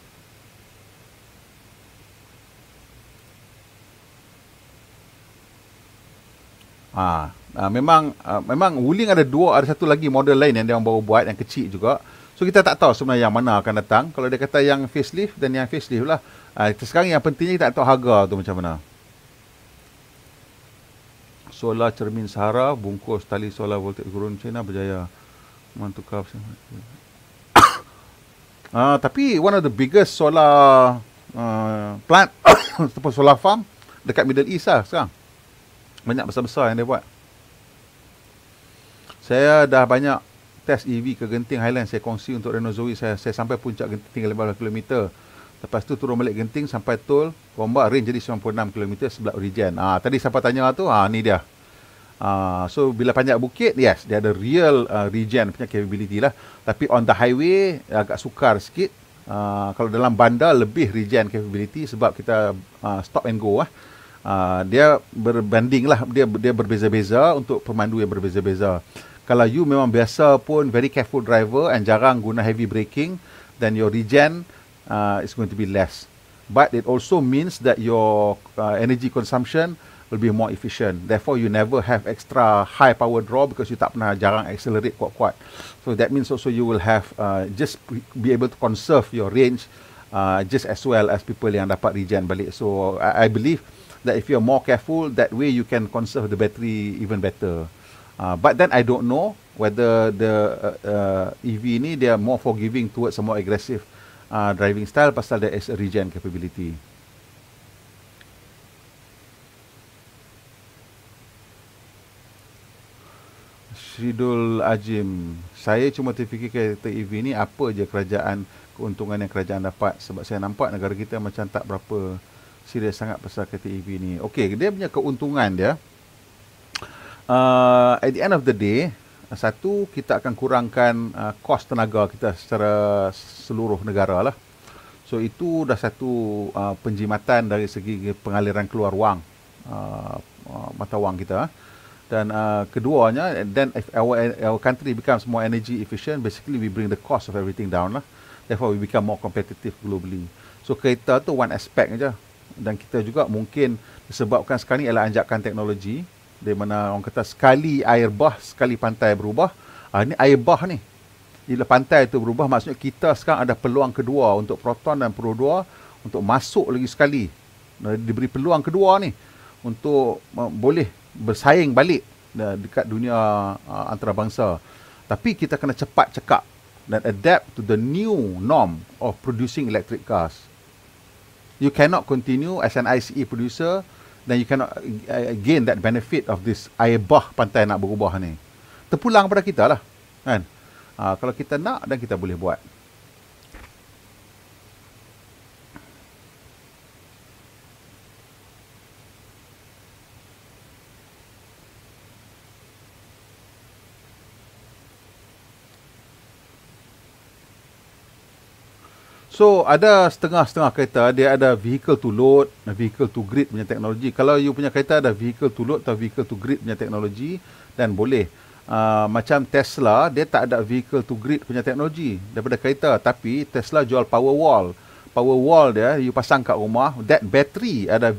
Ha, ha, memang ha, memang Wuling ada dua ada satu lagi model lain yang dia baru buat yang kecil juga. So kita tak tahu sebenarnya yang mana akan datang. Kalau dia kata yang facelift dan yang facelift lah. Ha, sekarang yang pentingnya kita tak tahu harga tu macam mana. Solar cermin Sahara bungkus tali solar voltage gurun China berjaya mantukar. ah, ha, tapi one of the biggest solar uh, plant ataupun solar farm dekat Middle East lah sekarang banyak besar-besar yang dia buat saya dah banyak test EV ke Genting Highland saya kongsi untuk Renault Zoe saya, saya sampai puncak Genting tinggal 15 km lepas tu turun balik Genting sampai tol Gombak range jadi 96 km sebelah Regen ah tadi siapa tanya tu ah ni dia Uh, so bila panjat bukit yes dia ada real uh, regen punya capability lah tapi on the highway agak sukar sikit uh, kalau dalam bandar lebih regen capability sebab kita uh, stop and go lah uh uh, dia berbanding lah dia dia berbeza-beza untuk pemandu yang berbeza-beza kalau you memang biasa pun very careful driver and jarang guna heavy braking then your regen uh, is going to be less but it also means that your uh, energy consumption will be more efficient therefore you never have extra high power draw because you tak pernah jarang accelerate kuat-kuat so that means also you will have uh, just be able to conserve your range uh, just as well as people yang dapat regen balik so i, I believe that if you're more careful, that way you can conserve the battery even better. Uh, but then I don't know whether the uh, uh, EV ini they are more forgiving towards a more aggressive uh, driving style pasal there is a regen capability. Sidul Ajim, saya cuma terfikir kereta EV ni apa je kerajaan keuntungan yang kerajaan dapat sebab saya nampak negara kita macam tak berapa serius sangat pasal kereta EV ni. Okey, dia punya keuntungan dia. Uh, at the end of the day, uh, satu kita akan kurangkan uh, kos tenaga kita secara seluruh negara lah. So itu dah satu uh, penjimatan dari segi pengaliran keluar wang uh, uh, mata wang kita. Dan uh, keduanya, then if our, our country becomes more energy efficient, basically we bring the cost of everything down lah. Therefore we become more competitive globally. So kereta tu one aspect aja dan kita juga mungkin disebabkan sekarang ni ialah anjakan teknologi di mana orang kata sekali air bah sekali pantai berubah uh, ah, ni air bah ni bila pantai itu berubah maksudnya kita sekarang ada peluang kedua untuk proton dan peluang dua untuk masuk lagi sekali diberi peluang kedua ni untuk eh, boleh bersaing balik uh, dekat dunia eh, antarabangsa tapi kita kena cepat cekap dan adapt to the new norm of producing electric cars you cannot continue as an ICE producer then you cannot uh, uh, gain that benefit of this air bah pantai nak berubah ni terpulang pada kita lah kan uh, kalau kita nak dan kita boleh buat So ada setengah-setengah kereta dia ada vehicle to load, vehicle to grid punya teknologi. Kalau you punya kereta ada vehicle to load atau vehicle to grid punya teknologi dan boleh. Uh, macam Tesla dia tak ada vehicle to grid punya teknologi daripada kereta tapi Tesla jual power wall. Power wall dia you pasang kat rumah that battery ada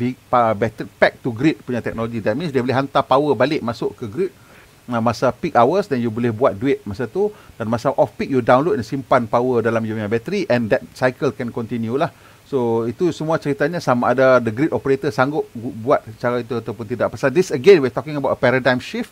battery pack to grid punya teknologi. That means dia boleh hantar power balik masuk ke grid masa peak hours then you boleh buat duit masa tu dan masa off peak you download dan simpan power dalam you punya battery and that cycle can continue lah so itu semua ceritanya sama ada the grid operator sanggup buat cara itu ataupun tidak pasal this again we're talking about a paradigm shift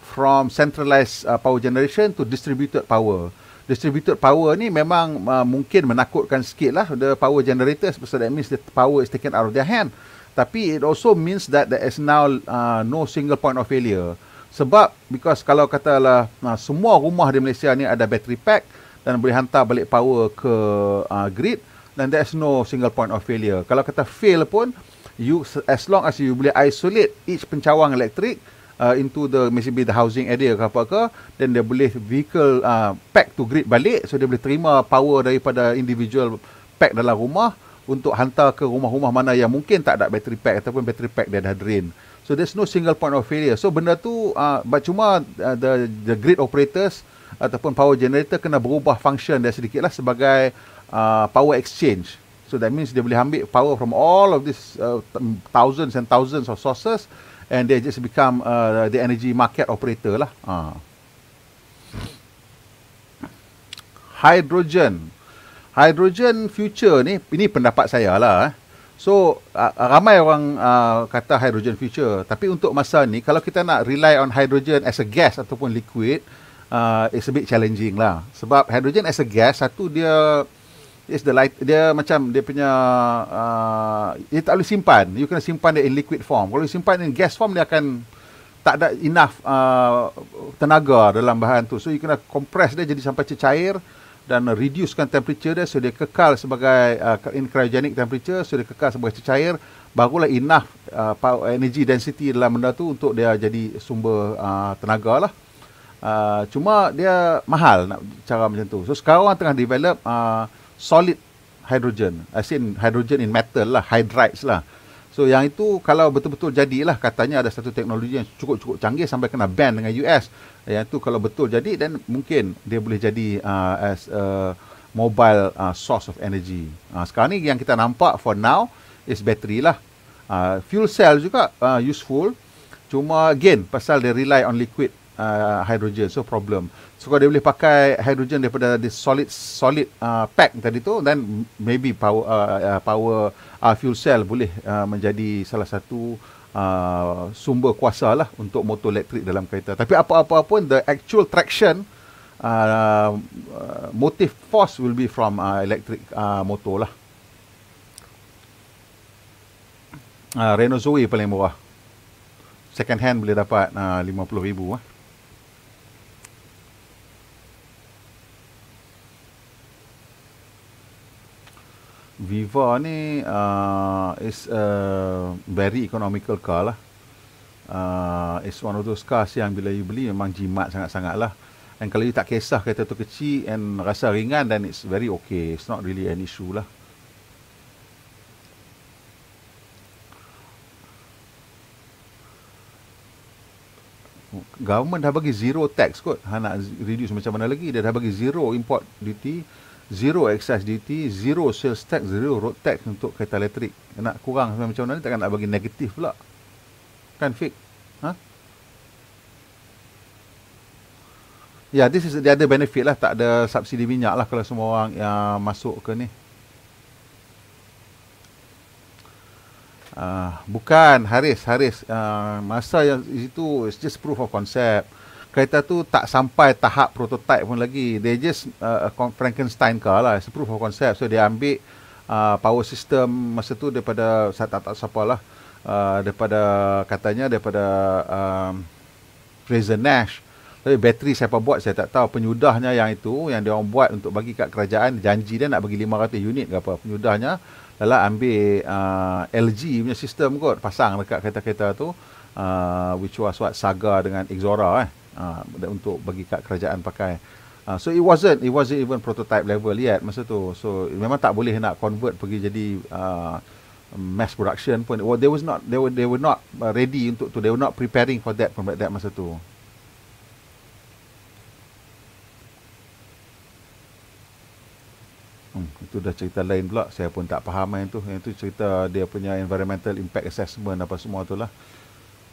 from centralized uh, power generation to distributed power distributed power ni memang uh, mungkin menakutkan sikit lah the power generators pasal that means the power is taken out of their hand tapi it also means that there is now uh, no single point of failure sebab because kalau katalah nah, semua rumah di Malaysia ni ada battery pack dan boleh hantar balik power ke uh, grid then there's no single point of failure. Kalau kata fail pun you as long as you boleh isolate each pencawang elektrik uh, ah, into the maybe the housing area ke apa ke then dia boleh vehicle uh, pack to grid balik so dia boleh terima power daripada individual pack dalam rumah untuk hantar ke rumah-rumah mana yang mungkin tak ada battery pack ataupun battery pack dia dah drain. So there's no single point of failure. So benda tu uh, but cuma uh, the the grid operators ataupun power generator kena berubah function dia sedikitlah sebagai uh, power exchange. So that means dia boleh ambil power from all of these uh, thousands and thousands of sources and they just become uh, the energy market operator lah. Uh. Hydrogen. Hydrogen future ni, ini pendapat saya lah eh. So uh, ramai orang uh, kata hydrogen future tapi untuk masa ni kalau kita nak rely on hydrogen as a gas ataupun liquid uh, it's a bit challenging lah sebab hydrogen as a gas satu dia is the light dia macam dia punya uh, dia tak boleh simpan you kena simpan dia in liquid form kalau you simpan in gas form dia akan tak ada enough uh, tenaga dalam bahan tu so you kena compress dia jadi sampai cecair dan reducekan temperature dia so dia kekal sebagai uh, in cryogenic temperature so dia kekal sebagai cecair barulah enough uh, power energy density dalam benda tu untuk dia jadi sumber uh, tenaga lah uh, cuma dia mahal nak cara macam tu so sekarang tengah develop uh, solid hydrogen as in hydrogen in metal lah hydrides lah So yang itu kalau betul-betul jadilah katanya ada satu teknologi yang cukup-cukup canggih sampai kena ban dengan US. Yang itu kalau betul jadi dan mungkin dia boleh jadi uh, as a mobile uh, source of energy. Uh, sekarang ni yang kita nampak for now is battery lah. Uh, fuel cell juga uh, useful. Cuma again pasal dia rely on liquid uh, hydrogen so problem sebab so, dia boleh pakai hidrogen daripada the solid solid uh, pack tadi tu then maybe power uh, uh, power uh, fuel cell boleh uh, menjadi salah satu uh, sumber kuasa lah untuk motor elektrik dalam kereta tapi apa-apa pun the actual traction uh, motive force will be from uh, electric uh, motor lah uh, Renault Zoe paling murah second hand boleh dapat uh, 50000 ah Viva ni uh, is a very economical car lah. Uh, it's one of those cars yang bila you beli memang jimat sangat-sangat lah. And kalau you tak kisah kereta tu kecil and rasa ringan then it's very okay. It's not really an issue lah. Government dah bagi zero tax kot. Ha nak reduce macam mana lagi. Dia dah bagi zero import duty zero excess duty, zero sales tax, zero road tax untuk kereta elektrik. Nak kurang sampai macam mana ni, takkan nak bagi negatif pula. Kan fake? Ha? Ya, yeah, this is dia ada benefit lah, tak ada subsidi minyak lah kalau semua orang yang masuk ke ni. Uh, bukan Haris Haris uh, masa yang itu it's just proof of concept kereta tu tak sampai tahap prototype pun lagi. They just uh, uh Frankenstein car lah. It's a proof of concept. So, dia ambil uh, power system masa tu daripada, saya tak tahu siapa lah. Uh, daripada, katanya daripada um, Fraser Nash. Tapi bateri siapa buat saya tak tahu. Penyudahnya yang itu, yang dia orang buat untuk bagi kat kerajaan. Janji dia nak bagi 500 unit ke apa. Penyudahnya adalah ambil uh, LG punya sistem kot. Pasang dekat kereta-kereta tu. Uh, which was what Saga dengan Exora eh uh, untuk bagi kad kerajaan pakai. Uh, so it wasn't it wasn't even prototype level yet masa tu. So memang tak boleh nak convert pergi jadi uh, mass production pun. Well, they was not they were they were not uh, ready untuk tu. They were not preparing for that pun at that masa tu. Hmm, itu dah cerita lain pula. Saya pun tak faham yang tu. Yang tu cerita dia punya environmental impact assessment apa semua tu lah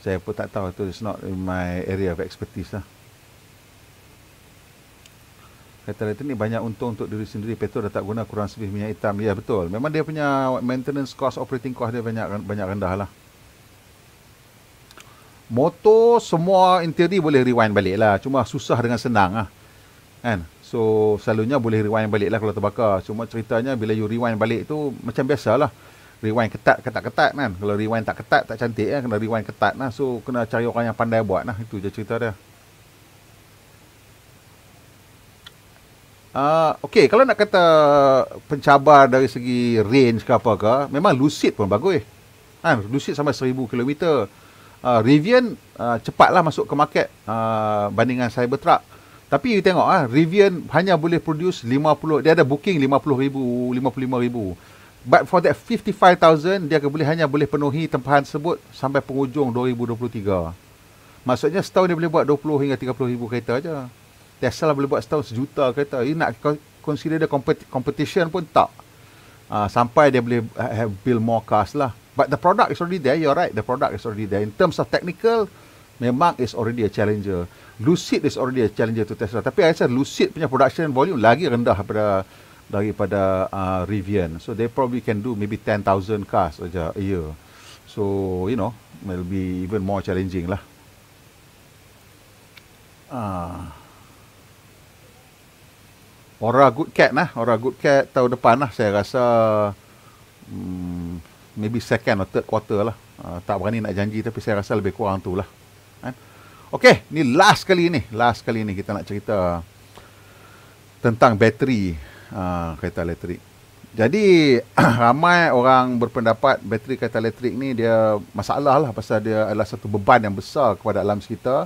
saya pun tak tahu tu is not in my area of expertise lah kata dia ni banyak untung untuk diri sendiri petrol dah tak guna kurang sebih minyak hitam ya betul memang dia punya maintenance cost operating cost dia banyak banyak rendah lah motor semua interior boleh rewind balik lah cuma susah dengan senang lah kan so selalunya boleh rewind balik lah kalau terbakar cuma ceritanya bila you rewind balik tu macam biasalah rewind ketat ketat ketat kan kalau rewind tak ketat tak cantik kan kena rewind ketat lah so kena cari orang yang pandai buat lah itu je cerita dia uh, ah, Okay, kalau nak kata pencabar dari segi range ke apa ke, memang lucid pun bagus. Ha, lucid sampai seribu kilometer. Uh, Rivian uh, cepatlah masuk ke market uh, bandingan Cybertruck. Tapi you tengok uh, Rivian hanya boleh produce 50, dia ada booking ribu, 50,000, ribu. But for that 55,000, dia boleh hanya boleh penuhi tempahan tersebut sampai penghujung 2023. Maksudnya setahun dia boleh buat 20 hingga 30 ribu kereta aja. Tesla boleh buat setahun sejuta kereta. Ini nak consider the competition pun tak. Uh, sampai dia boleh ha- have build more cars lah. But the product is already there. You're right. The product is already there. In terms of technical, memang is already a challenger. Lucid is already a challenger to Tesla. Tapi saya rasa Lucid punya production volume lagi rendah daripada daripada uh, Rivian. So they probably can do maybe 10,000 cars saja a year. So, you know, will be even more challenging lah. Ah. Ora good cat lah, ora good cat tahun depan lah saya rasa hmm, maybe second or third quarter lah. Uh, tak berani nak janji tapi saya rasa lebih kurang tu lah. Kan? Okay, ni last kali ni, last kali ni kita nak cerita tentang bateri uh, kereta elektrik. Jadi ramai orang berpendapat bateri kereta elektrik ni dia masalah lah pasal dia adalah satu beban yang besar kepada alam sekitar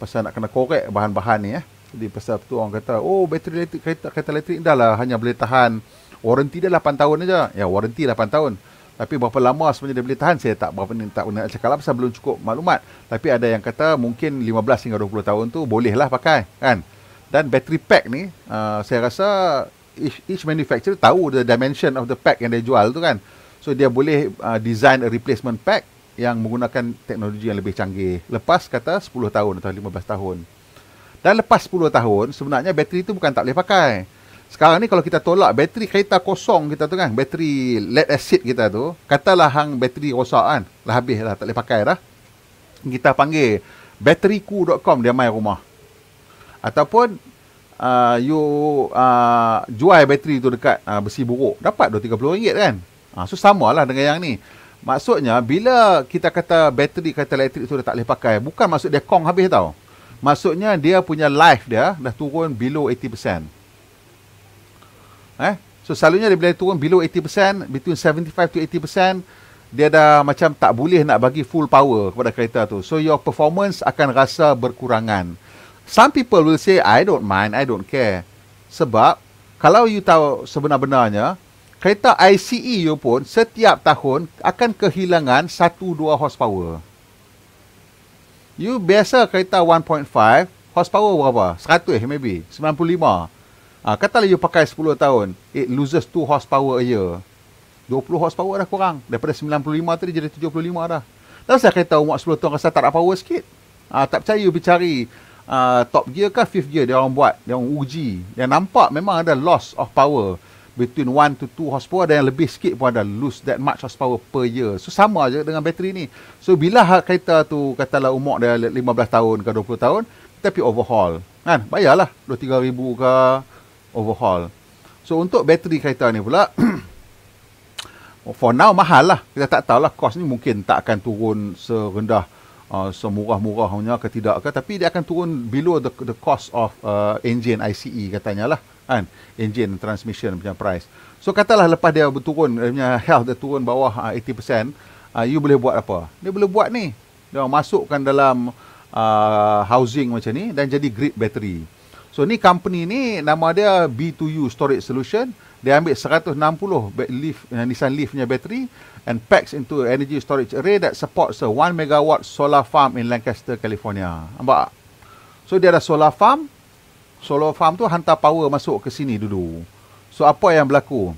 pasal nak kena korek bahan-bahan ni eh. Jadi pasal tu orang kata oh bateri elektrik kereta kereta elektrik dah lah hanya boleh tahan warranty dia 8 tahun aja. Ya warranty 8 tahun. Tapi berapa lama sebenarnya dia boleh tahan saya tak berapa ni tak nak cakap lah pasal belum cukup maklumat. Tapi ada yang kata mungkin 15 hingga 20 tahun tu boleh lah pakai kan. Dan bateri pack ni uh, saya rasa each, each manufacturer tahu the dimension of the pack yang dia jual tu kan. So dia boleh uh, design a replacement pack yang menggunakan teknologi yang lebih canggih lepas kata 10 tahun atau 15 tahun. Dan lepas 10 tahun sebenarnya bateri tu bukan tak boleh pakai. Sekarang ni kalau kita tolak bateri kereta kosong kita tu kan, bateri lead acid kita tu, katalah hang bateri rosak kan, dah habis dah tak boleh pakai dah. Kita panggil bateriku.com dia mai rumah. Ataupun uh, you uh, jual bateri tu dekat uh, besi buruk dapat dua tiga puluh ringgit kan uh, so samalah dengan yang ni maksudnya bila kita kata bateri kata elektrik tu dah tak boleh pakai bukan maksud dia kong habis tau maksudnya dia punya life dia dah turun below 80% eh so selalunya dia boleh dia turun below 80% between 75 to 80% dia dah macam tak boleh nak bagi full power kepada kereta tu. So your performance akan rasa berkurangan. Some people will say, I don't mind, I don't care. Sebab, kalau you tahu sebenar-benarnya, kereta ICE you pun setiap tahun akan kehilangan 1-2 horsepower. You biasa kereta 1.5, horsepower berapa? 100 maybe, 95. Ha, ah, katalah you pakai 10 tahun, it loses 2 horsepower a year. 20 horsepower dah kurang. Daripada 95 tadi jadi 75 dah. Tak saya kereta umur 10 tahun rasa tak ada power sikit. Ha, tak percaya you pergi cari uh, top gear ke fifth gear dia orang buat dia orang uji dia nampak memang ada loss of power between 1 to 2 horsepower dan yang lebih sikit pun ada lose that much horsepower per year so sama aja dengan bateri ni so bila kereta tu katalah umur dia 15 tahun ke 20 tahun tapi overhaul kan bayarlah 2-3 ribu ke overhaul so untuk bateri kereta ni pula for now mahal lah kita tak tahulah kos ni mungkin tak akan turun serendah Ah, semurah-murahnya ke tidak ke tapi dia akan turun below the the cost of uh, engine ICE katanya lah kan engine transmission punya price so katalah lepas dia berturun dia punya health dia turun bawah uh, 80% uh, you boleh buat apa dia boleh buat ni dia masukkan dalam uh, housing macam ni dan jadi grid battery so ni company ni nama dia B2U storage solution dia ambil 160 uh, Nissan Leaf punya bateri and packs into an energy storage array that supports a 1 megawatt solar farm in Lancaster, California. Nampak? So, dia ada solar farm. Solar farm tu hantar power masuk ke sini dulu. So, apa yang berlaku?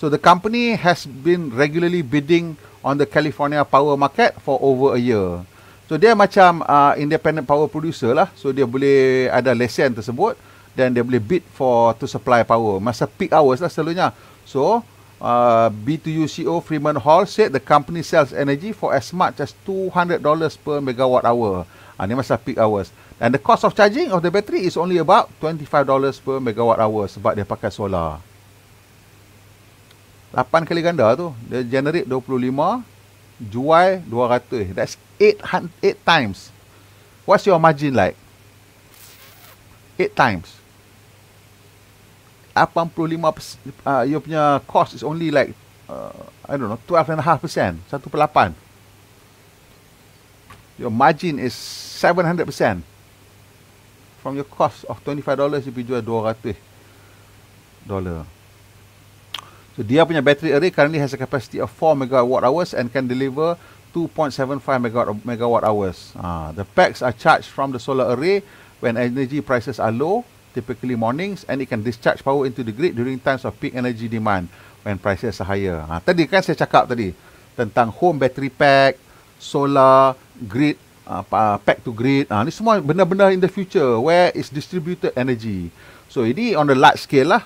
So, the company has been regularly bidding on the California power market for over a year. So, dia macam uh, independent power producer lah. So, dia boleh ada lesen tersebut. Then, dia boleh bid for to supply power. Masa peak hours lah selalunya. So, Uh, B2U CEO Freeman Hall said the company sells energy for as much as $200 per megawatt hour. Uh, ah, ini masa peak hours. And the cost of charging of the battery is only about $25 per megawatt hour sebab dia pakai solar. 8 kali ganda tu. Dia generate 25, jual 200. That's 8, times. What's your margin like? 8 times. 85% uh, your punya cost is only like uh, I don't know 12 and a half percent satu per lapan your margin is 700 percent from your cost of 25 dollars you jual 200 dollar so dia punya battery array currently has a capacity of 4 megawatt hours and can deliver 2.75 megawatt, megawatt hours uh, the packs are charged from the solar array when energy prices are low typically mornings and it can discharge power into the grid during times of peak energy demand when prices are higher. Ha, tadi kan saya cakap tadi tentang home battery pack, solar, grid, uh, pack to grid. Ha, ini semua benda-benda in the future where is distributed energy. So ini on the large scale lah.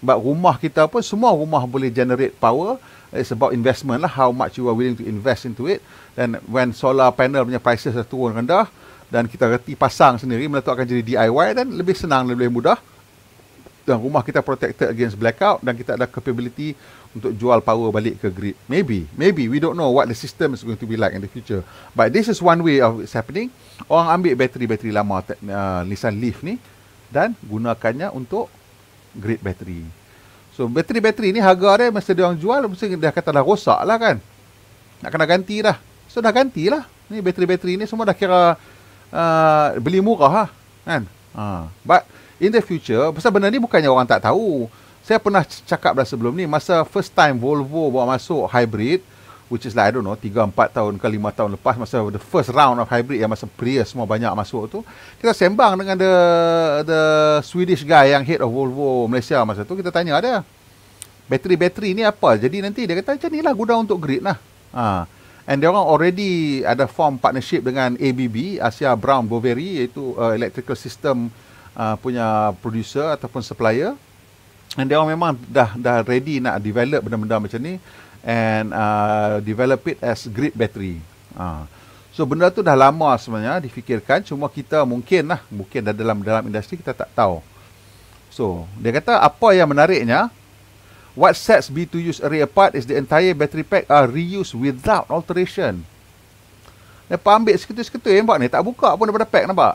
Sebab rumah kita pun semua rumah boleh generate power. It's about investment lah. How much you are willing to invest into it. Then when solar panel punya prices dah turun rendah, dan kita reti pasang sendiri akan jadi DIY dan lebih senang dan lebih mudah dan rumah kita protected against blackout dan kita ada capability untuk jual power balik ke grid maybe maybe we don't know what the system is going to be like in the future but this is one way of it's happening orang ambil bateri-bateri lama uh, Nissan Leaf ni dan gunakannya untuk grid bateri. so bateri-bateri ni harga dia masa dia orang jual mesti dia kata dah rosak lah kan nak kena ganti dah so dah lah. ni bateri-bateri ni semua dah kira Ah, beli murah lah. Kan? Ha. But in the future, pasal benda ni bukannya orang tak tahu. Saya pernah cakap dah sebelum ni, masa first time Volvo bawa masuk hybrid, which is like, I don't know, 3-4 tahun ke 5 tahun lepas, masa the first round of hybrid yang masa Prius semua banyak masuk tu, kita sembang dengan the the Swedish guy yang head of Volvo Malaysia masa tu, kita tanya dia, bateri-bateri ni apa? Jadi nanti dia kata, macam ni lah gudang untuk grid lah. Ha. And dia orang already ada form partnership dengan ABB, Asia Brown Boveri iaitu uh, electrical system uh, punya producer ataupun supplier. And dia orang memang dah dah ready nak develop benda-benda macam ni and uh, develop it as grid battery. Uh. So benda tu dah lama sebenarnya difikirkan cuma kita mungkin lah mungkin dah dalam dalam industri kita tak tahu. So dia kata apa yang menariknya What sets B2 us array apart is the entire battery pack are reused without alteration. Lepas ambil seketul-seketul yang buat ni, tak buka pun daripada pack nampak?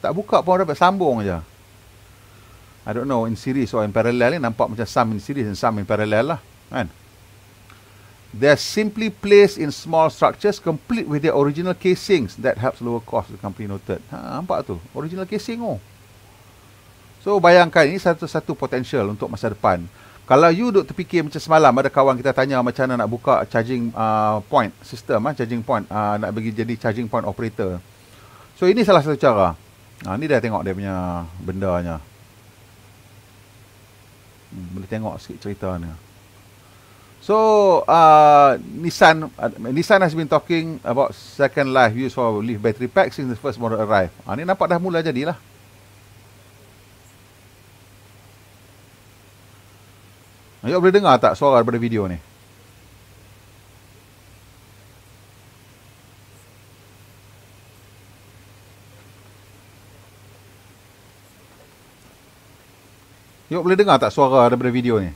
Tak buka pun daripada pack, sambung je. I don't know, in series or in parallel ni nampak macam some in series and some in parallel lah. Kan? They're simply placed in small structures complete with their original casings that helps lower cost, the company noted. Ha, nampak tu? Original casing oh. So, bayangkan ini satu-satu potential untuk masa depan. Kalau you duk terfikir macam semalam ada kawan kita tanya macam mana nak buka charging uh, point system ah uh, charging point uh, nak bagi jadi charging point operator. So ini salah satu cara. Ha ni dah tengok dia punya bendanya. Hmm, boleh tengok sikit cerita ni. So uh, Nissan uh, Nissan has been talking about second life use for leaf battery pack since the first model arrived. Ha ni nampak dah mula jadilah. Awak boleh dengar tak suara daripada video ni? Awak boleh dengar tak suara daripada video ni?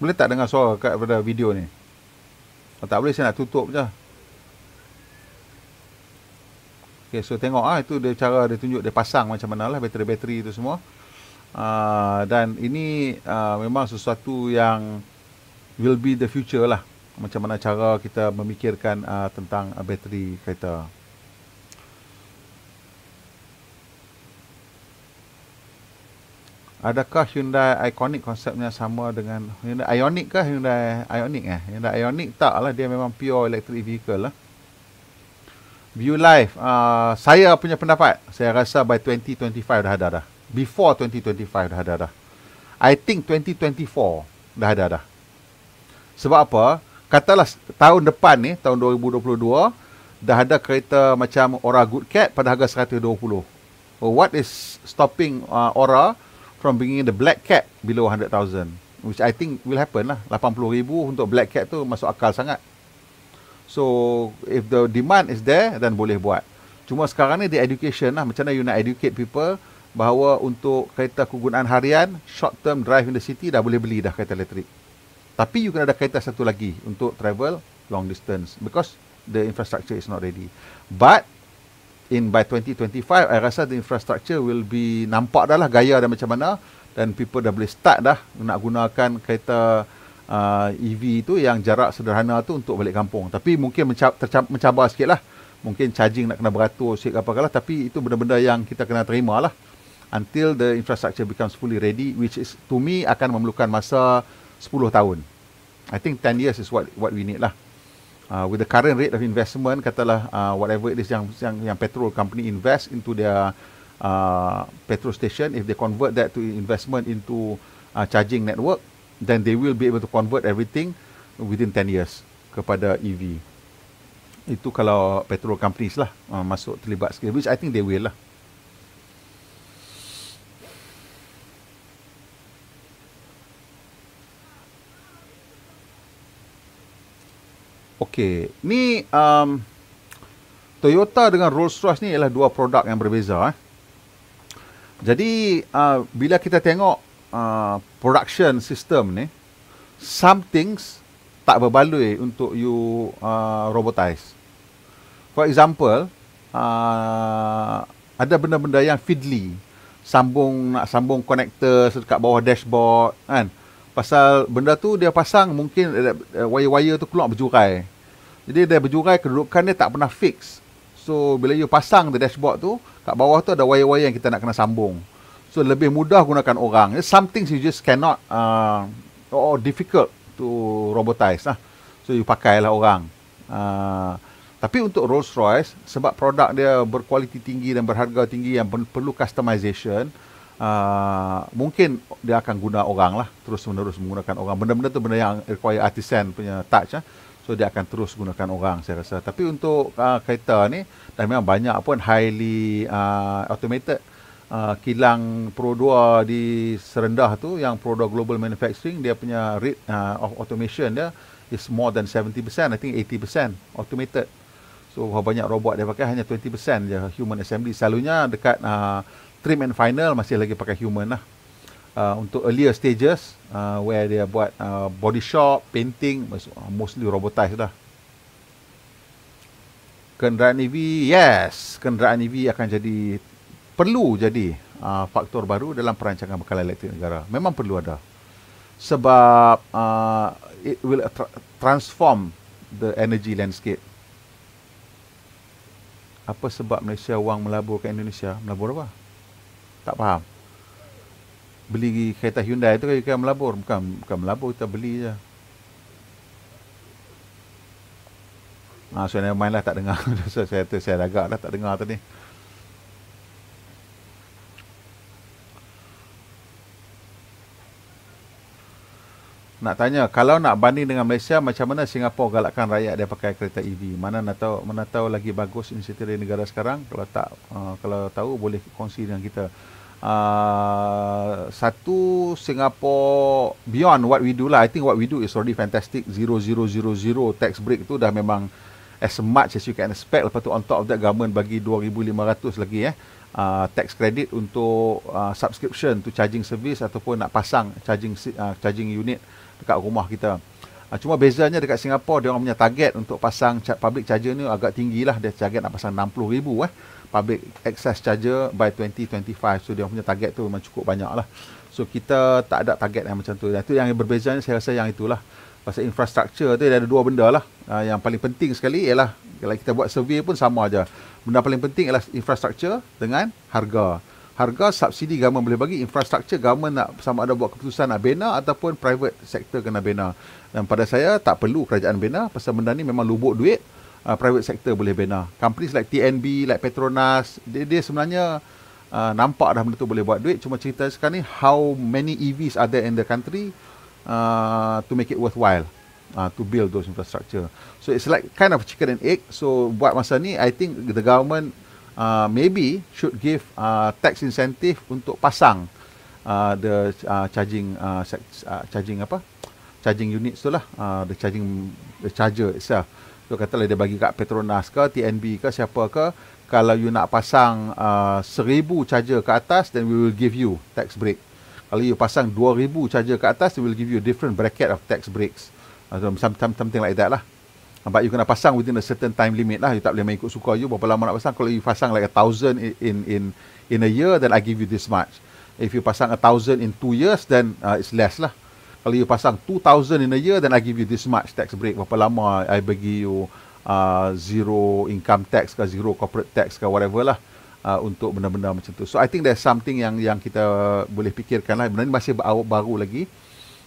Boleh tak dengar suara kat pada video ni? Kalau ah, tak boleh saya nak tutup je. Okey, so tengok ah itu dia cara dia tunjuk dia pasang macam manalah bateri-bateri itu semua. Uh, dan ini uh, memang sesuatu yang will be the future lah. Macam mana cara kita memikirkan uh, tentang uh, bateri kereta. Adakah Hyundai Iconic konsepnya sama dengan Hyundai Ioniq ke Hyundai Ioniq eh? Hyundai Ioniq tak lah. Dia memang pure electric vehicle lah. View life. Uh, ah, saya punya pendapat. Saya rasa by 2025 dah ada dah. Before 2025 dah ada dah. I think 2024 dah ada dah. Sebab apa? Katalah tahun depan ni, tahun 2022, dah ada kereta macam ora Good Cat pada harga 120. Well, what is stopping uh, ah, Aura... Aura from bringing the black cat below 100,000 which I think will happen lah 80,000 untuk black cat tu masuk akal sangat so if the demand is there then boleh buat cuma sekarang ni the education lah macam mana you nak educate people bahawa untuk kereta kegunaan harian short term drive in the city dah boleh beli dah kereta elektrik tapi you kena ada kereta satu lagi untuk travel long distance because the infrastructure is not ready but in by 2025 I rasa the infrastructure will be nampak dah lah gaya dan macam mana dan people dah boleh start dah nak gunakan kereta uh, EV tu yang jarak sederhana tu untuk balik kampung tapi mungkin menca- terca- mencabar sikit lah mungkin charging nak kena beratur sikit apa kalah tapi itu benda-benda yang kita kena terima lah until the infrastructure becomes fully ready which is to me akan memerlukan masa 10 tahun I think 10 years is what what we need lah uh, with the current rate of investment katalah uh, whatever it is yang yang yang petrol company invest into their uh, petrol station if they convert that to investment into uh, charging network then they will be able to convert everything within 10 years kepada EV itu kalau petrol companies lah uh, masuk terlibat sikit which I think they will lah Okey, ni um, Toyota dengan Rolls-Royce ni ialah dua produk yang berbeza eh. Jadi uh, bila kita tengok uh, production system ni some things tak berbaloi untuk you uh, robotize. For example, uh, ada benda-benda yang fiddly. Sambung nak sambung connector dekat bawah dashboard kan. Pasal benda tu dia pasang mungkin wire-wire tu keluar berjurai. Jadi dia berjurai kedudukan dia tak pernah fix. So bila you pasang the dashboard tu, kat bawah tu ada wire-wire yang kita nak kena sambung. So lebih mudah gunakan orang. It's something you just cannot uh, or difficult to robotize lah. So you pakailah orang. Uh, tapi untuk Rolls-Royce sebab produk dia berkualiti tinggi dan berharga tinggi yang perlu customization, uh, mungkin dia akan guna orang lah terus menerus menggunakan orang benda-benda tu benda yang require artisan punya touch lah. so dia akan terus gunakan orang saya rasa tapi untuk uh, kereta ni dah memang banyak pun highly uh, automated Uh, kilang Pro 2 di Serendah tu yang Pro 2 Global Manufacturing dia punya rate uh, of automation dia is more than 70% I think 80% automated so banyak robot dia pakai hanya 20% je human assembly selalunya dekat uh, trim and final masih lagi pakai human lah uh, untuk earlier stages uh, where dia buat uh, body shop painting uh, mostly robotized lah kenderaan EV yes kenderaan EV akan jadi perlu jadi uh, faktor baru dalam perancangan bekalan elektrik negara memang perlu ada sebab uh, it will transform the energy landscape apa sebab Malaysia wang melabur ke Indonesia melabur apa tak faham. Beli kereta Hyundai tu kan melabur. Bukan, bukan melabur, kita beli je. Ha, so, never mind lah, tak dengar. so, saya tu, saya ragak lah, tak dengar tadi. Nak tanya, kalau nak banding dengan Malaysia, macam mana Singapura galakkan rakyat dia pakai kereta EV? Mana nak tahu, mana tahu lagi bagus institusi negara sekarang? Kalau tak, uh, kalau tahu boleh kongsi dengan kita uh, satu Singapore beyond what we do lah. I think what we do is already fantastic. Zero, zero, zero, zero tax break tu dah memang as much as you can expect. Lepas tu on top of that, government bagi 2,500 lagi eh. Uh, tax credit untuk uh, subscription to charging service ataupun nak pasang charging uh, charging unit dekat rumah kita. Uh, cuma bezanya dekat Singapore, dia orang punya target untuk pasang public charger ni agak tinggilah dia target nak pasang 60,000 eh public access charger by 2025 so dia punya target tu memang cukup banyak lah so kita tak ada target yang macam tu dan tu yang berbeza saya rasa yang itulah pasal infrastruktur tu dia ada dua benda lah uh, yang paling penting sekali ialah kalau kita buat survey pun sama aja benda paling penting ialah infrastruktur dengan harga harga subsidi government boleh bagi infrastruktur government nak sama ada buat keputusan nak bina ataupun private sector kena bina dan pada saya tak perlu kerajaan bina pasal benda ni memang lubuk duit uh, private sector boleh bina. Companies like TNB, like Petronas, dia, dia sebenarnya uh, nampak dah benda tu boleh buat duit. Cuma cerita sekarang ni, how many EVs ada there in the country uh, to make it worthwhile uh, to build those infrastructure. So it's like kind of chicken and egg. So buat masa ni, I think the government uh, maybe should give uh, tax incentive untuk pasang uh, the uh, charging uh, uh charging apa charging unit tu lah, uh, the charging the charger itself So katalah dia bagi kat Petronas ke TNB ke siapa ke kalau you nak pasang uh, charger ke atas then we will give you tax break. Kalau you pasang dua ribu charger ke atas we will give you a different bracket of tax breaks. Uh, something like that lah. Uh, but you kena pasang within a certain time limit lah. You tak boleh main ikut suka you. Berapa lama nak pasang? Kalau you pasang like a thousand in in in a year, then I give you this much. If you pasang a thousand in two years, then uh, it's less lah kalau you pasang 2000 in a year then I give you this much tax break berapa lama I bagi you uh, zero income tax ke zero corporate tax ke whatever lah uh, untuk benda-benda macam tu so I think there's something yang yang kita boleh fikirkan lah benda ni masih baru, baru lagi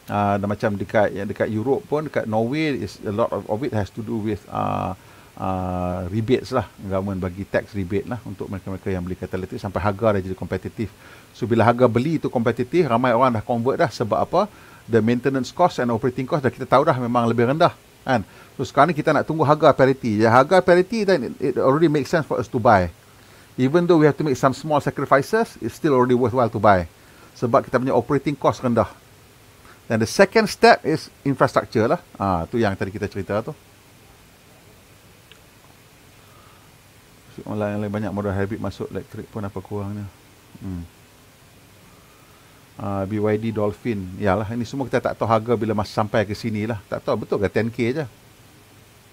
uh, dan macam dekat yang dekat Europe pun dekat Norway is a lot of, of it has to do with uh, Uh, rebates lah government bagi tax rebate lah untuk mereka-mereka yang beli katalitik sampai harga dah jadi kompetitif so bila harga beli itu kompetitif ramai orang dah convert dah sebab apa the maintenance cost and operating cost dah kita tahu dah memang lebih rendah kan so sekarang ni kita nak tunggu harga parity ya harga parity dah, it already makes sense for us to buy even though we have to make some small sacrifices it's still already worthwhile to buy sebab kita punya operating cost rendah then the second step is infrastructure lah ah ha, tu yang tadi kita cerita tu online yang lebih banyak modal habit masuk elektrik pun apa kurangnya hmm uh, ah, BYD Dolphin Yalah ini semua kita tak tahu harga bila masa sampai ke sini lah Tak tahu betul ke 10k je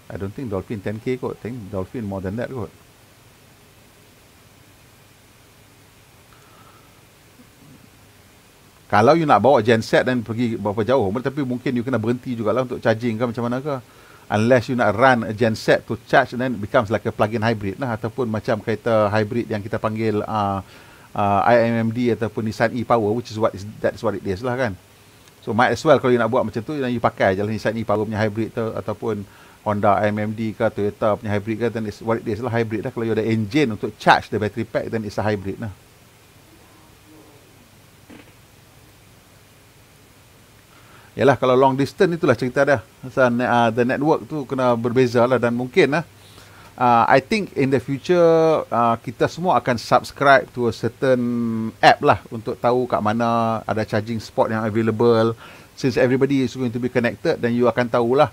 I don't think Dolphin 10k kot think Dolphin more than that kot Kalau you nak bawa genset dan pergi berapa jauh Tapi mungkin you kena berhenti jugalah untuk charging ke macam mana ke Unless you nak run a genset to charge Then becomes like a plug-in hybrid lah Ataupun macam kereta hybrid yang kita panggil uh, uh, IMMD ataupun Nissan e-Power which is what is, that's what it is lah kan so might as well kalau you nak buat macam tu then you pakai je lah Nissan e-Power punya hybrid tu ataupun Honda IMMD ke Toyota punya hybrid ke then it's what it is lah hybrid lah kalau you ada engine untuk charge the battery pack then it's a hybrid lah Yalah kalau long distance itulah cerita dah. Pasal uh, the network tu kena berbeza lah dan mungkin lah. Uh, uh, I think in the future uh, kita semua akan subscribe to a certain app lah untuk tahu kat mana ada charging spot yang available since everybody is going to be connected then you akan tahulah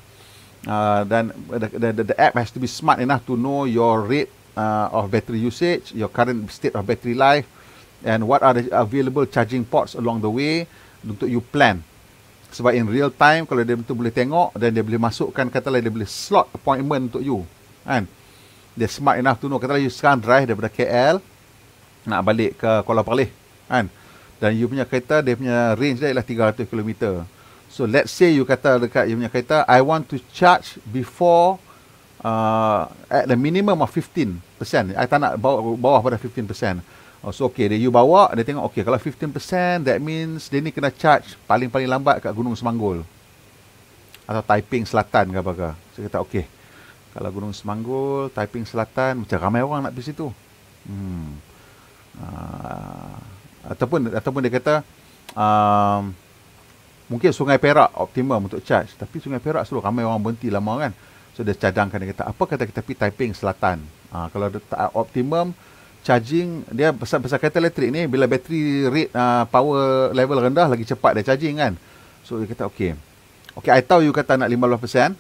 dan uh, the, the, the app has to be smart enough to know your rate uh, of battery usage your current state of battery life and what are the available charging ports along the way untuk you plan sebab in real time kalau dia betul boleh tengok dan dia boleh masukkan katalah dia boleh slot appointment untuk you kan dia smart enough to know kata lah, you sekarang drive daripada KL nak balik ke Kuala Perlis kan dan you punya kereta dia punya range dia ialah 300 km so let's say you kata dekat you punya kereta I want to charge before uh, at the minimum of 15% I tak nak bawa bawah pada 15% oh, so okay dia you bawa dia tengok okay kalau 15% that means dia ni kena charge paling-paling lambat kat Gunung Semanggol atau Taiping Selatan ke apa ke so kita okay kalau Gunung Semanggul, Taiping Selatan, macam ramai orang nak pergi situ. Hmm. Uh, ataupun ataupun dia kata uh, mungkin Sungai Perak optimum untuk charge, tapi Sungai Perak selalu ramai orang berhenti lama kan. So dia cadangkan dia kata, apa kata kita pergi Taiping Selatan? Uh, kalau tak optimum charging, dia pasal, kereta elektrik ni bila bateri rate uh, power level rendah lagi cepat dia charging kan. So dia kata okey. Okey, I tahu you kata nak 15%.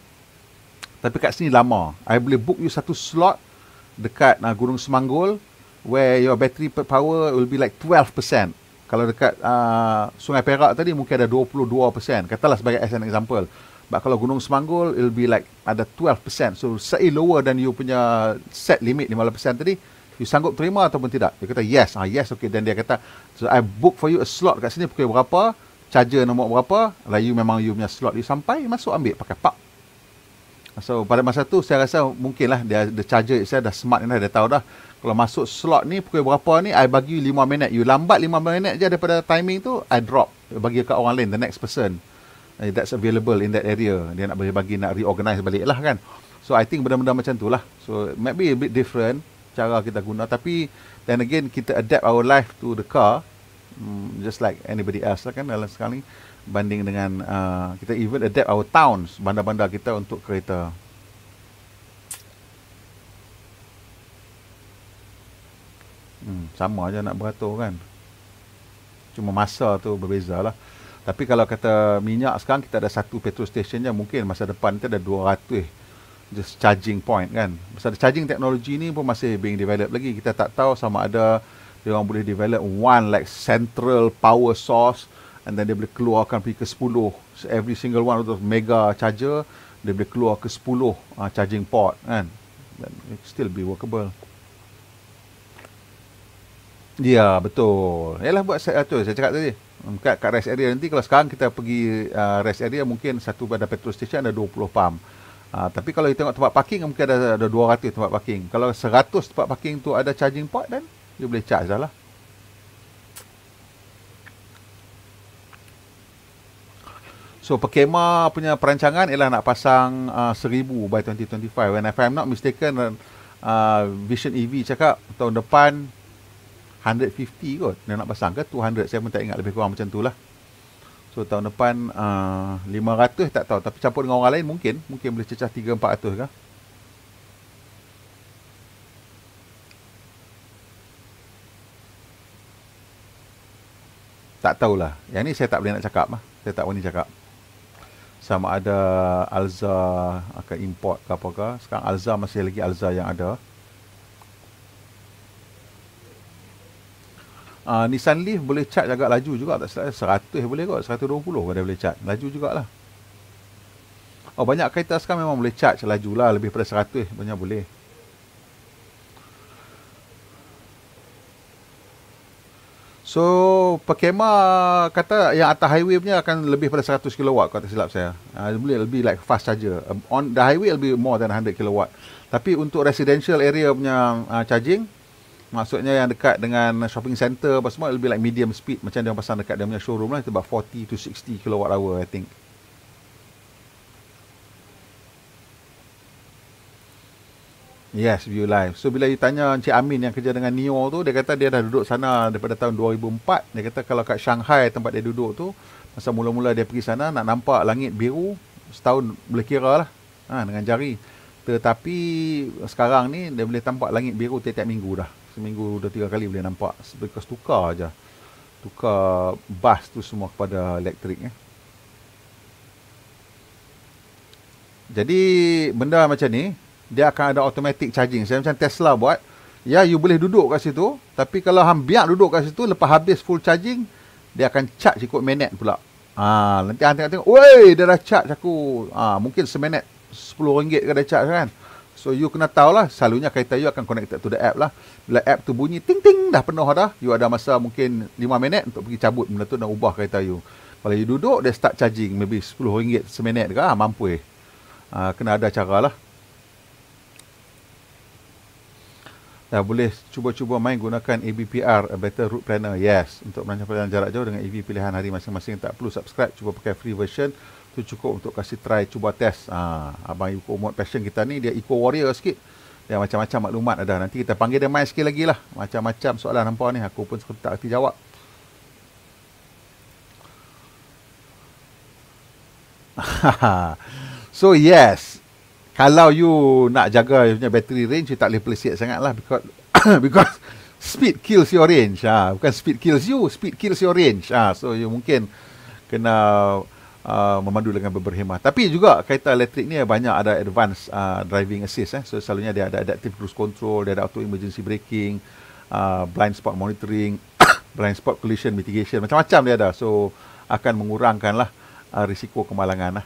Tapi kat sini lama. I boleh book you satu slot dekat uh, Gunung Semanggol, where your battery power will be like 12%. Kalau dekat uh, Sungai Perak tadi mungkin ada 22%. Katalah sebagai as an example. But kalau Gunung Semanggul it'll be like ada 12%. So slightly lower than you punya set limit 50% tadi. You sanggup terima ataupun tidak? Dia kata yes. Ah yes okay dan dia kata so I book for you a slot kat sini pukul berapa? Charger nombor berapa? Lah you memang you punya slot you sampai masuk ambil pakai pak So pada masa tu saya rasa mungkin lah dia, the charger saya dah smart ni lah, dia tahu dah kalau masuk slot ni pukul berapa ni I bagi you 5 minit you lambat 5 minit je daripada timing tu I drop bagi kat orang lain the next person eh, that's available in that area dia nak bagi nak reorganize balik lah kan so I think benda-benda macam tu lah so maybe a bit different cara kita guna tapi then again kita adapt our life to the car hmm, just like anybody else lah kan dalam sekarang ni Banding dengan uh, Kita even adapt our towns Bandar-bandar kita untuk kereta hmm, Sama aja nak beratur kan Cuma masa tu berbeza lah Tapi kalau kata minyak sekarang Kita ada satu petrol station je Mungkin masa depan kita ada 200 eh, Just charging point kan Masa ada charging teknologi ni pun masih being developed lagi Kita tak tahu sama ada Dia boleh develop one like central power source and then dia boleh keluarkan pergi ke 10 so every single one of those mega charger dia boleh keluar ke 10 uh, charging port kan then it still be workable ya yeah, betul yalah buat set tu saya cakap tadi um, kat, kat rest area nanti kalau sekarang kita pergi uh, rest area mungkin satu pada petrol station ada 20 pump uh, tapi kalau kita tengok tempat parking mungkin ada, ada 200 tempat parking kalau 100 tempat parking tu ada charging port dan dia boleh charge dah lah So Pekema punya perancangan ialah nak pasang uh, 1000 by 2025 When if I'm not mistaken uh, uh Vision EV cakap tahun depan 150 kot dia nak pasang ke 200 saya pun tak ingat lebih kurang macam tu lah So tahun depan uh, 500 tak tahu tapi campur dengan orang lain mungkin mungkin boleh cecah 3-400 ke Tak tahulah. Yang ni saya tak boleh nak cakap lah. Saya tak boleh ni cakap sama ada Alza akan import ke apa ke sekarang Alza masih lagi Alza yang ada uh, Nissan Leaf boleh cat agak laju juga tak salah 100 boleh kot 120 kalau dia boleh cat laju jugalah Oh banyak kereta sekarang memang boleh charge laju lah lebih daripada 100 banyak boleh. So Perkema kata yang atas highway punya akan lebih pada 100 kW kalau tak silap saya. Uh, boleh lebih like fast charger. Um, on the highway lebih more than 100 kW. Tapi untuk residential area punya uh, charging maksudnya yang dekat dengan shopping center apa semua lebih like medium speed macam dia pasang dekat dia punya showroom lah itu about 40 to 60 hour I think. Yes, View Live. So bila you tanya Encik Amin yang kerja dengan NIO tu, dia kata dia dah duduk sana daripada tahun 2004. Dia kata kalau kat Shanghai tempat dia duduk tu, masa mula-mula dia pergi sana nak nampak langit biru, setahun boleh kira lah ha, dengan jari. Tetapi sekarang ni dia boleh tampak langit biru tiap-tiap minggu dah. Seminggu dah tiga kali boleh nampak. Because tukar aja Tukar bas tu semua kepada elektrik. Eh. Jadi benda macam ni, dia akan ada automatic charging. Saya macam Tesla buat. Ya, you boleh duduk kat situ. Tapi kalau ham biar duduk kat situ, lepas habis full charging, dia akan charge ikut minit pula. Ha, nanti hang tengok-tengok, woi, dia dah charge aku. Ha, mungkin seminit RM10 ke dah charge kan. So, you kena tahu lah. selalunya kereta you akan connected to the app lah. Bila app tu bunyi, ting-ting, dah penuh dah. You ada masa mungkin 5 minit untuk pergi cabut benda tu dan ubah kereta you. Kalau you duduk, dia start charging. Maybe RM10 seminit ke, ha, mampu eh. Ha, kena ada cara lah. uh, boleh cuba-cuba main gunakan ABPR uh, Better Route Planner yes untuk merancang perjalanan jarak jauh dengan EV pilihan hari masing-masing tak perlu subscribe cuba pakai free version tu cukup untuk kasih try cuba test uh, abang Eco Mode Passion kita ni dia Eco Warrior sikit dia macam-macam maklumat ada nanti kita panggil dia main sikit lagi lah macam-macam soalan hampa ni aku pun tak kerti jawab so yes kalau you nak jaga you punya battery range you tak boleh pelesiat sangat lah because because speed kills your range ah bukan speed kills you speed kills your range ah so you mungkin kena Uh, memandu dengan berhemah Tapi juga kereta elektrik ni Banyak ada advance uh, driving assist eh. So selalunya dia ada adaptive cruise control Dia ada auto emergency braking uh, Blind spot monitoring Blind spot collision mitigation Macam-macam dia ada So akan mengurangkan lah uh, Risiko kemalangan lah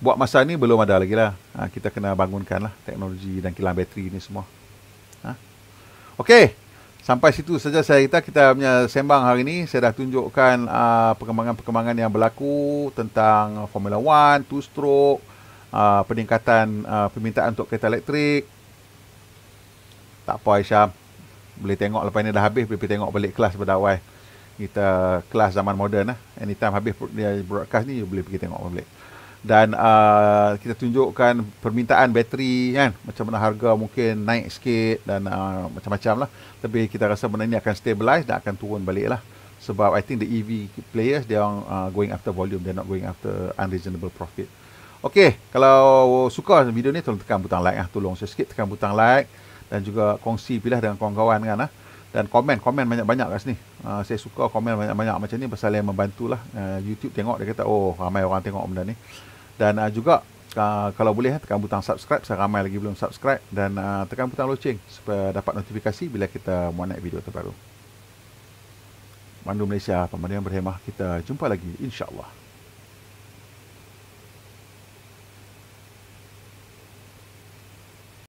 buat masa ni belum ada lagi lah. Ha, kita kena bangunkan lah teknologi dan kilang bateri ni semua. Ha? Okey. Sampai situ saja saya kita kita punya sembang hari ini. Saya dah tunjukkan uh, perkembangan-perkembangan yang berlaku tentang Formula One, Two Stroke, uh, ah, peningkatan uh, permintaan untuk kereta elektrik. Tak apa Aisyah. Boleh tengok lepas ini dah habis. Boleh tengok balik kelas pada awal. Kita kelas zaman moden lah. Anytime habis dia broadcast ni, you boleh pergi tengok balik dan uh, kita tunjukkan permintaan bateri kan macam mana harga mungkin naik sikit dan uh, macam-macam lah tapi kita rasa benda ni akan stabilize dan akan turun balik lah sebab I think the EV players they are uh, going after volume they're not going after unreasonable profit Okay, kalau suka video ni tolong tekan butang like ah. Tolong saya sikit tekan butang like dan juga kongsi pilih dengan kawan-kawan kan ah. Dan komen, komen banyak-banyak kat sini. Uh, saya suka komen banyak-banyak macam ni pasal yang membantulah uh, YouTube tengok dia kata oh ramai orang tengok benda ni dan uh, juga uh, kalau boleh uh, tekan butang subscribe saya ramai lagi belum subscribe dan uh, tekan butang loceng supaya dapat notifikasi bila kita muat naik video terbaru Mandu Malaysia pemandian berhemah kita jumpa lagi insyaallah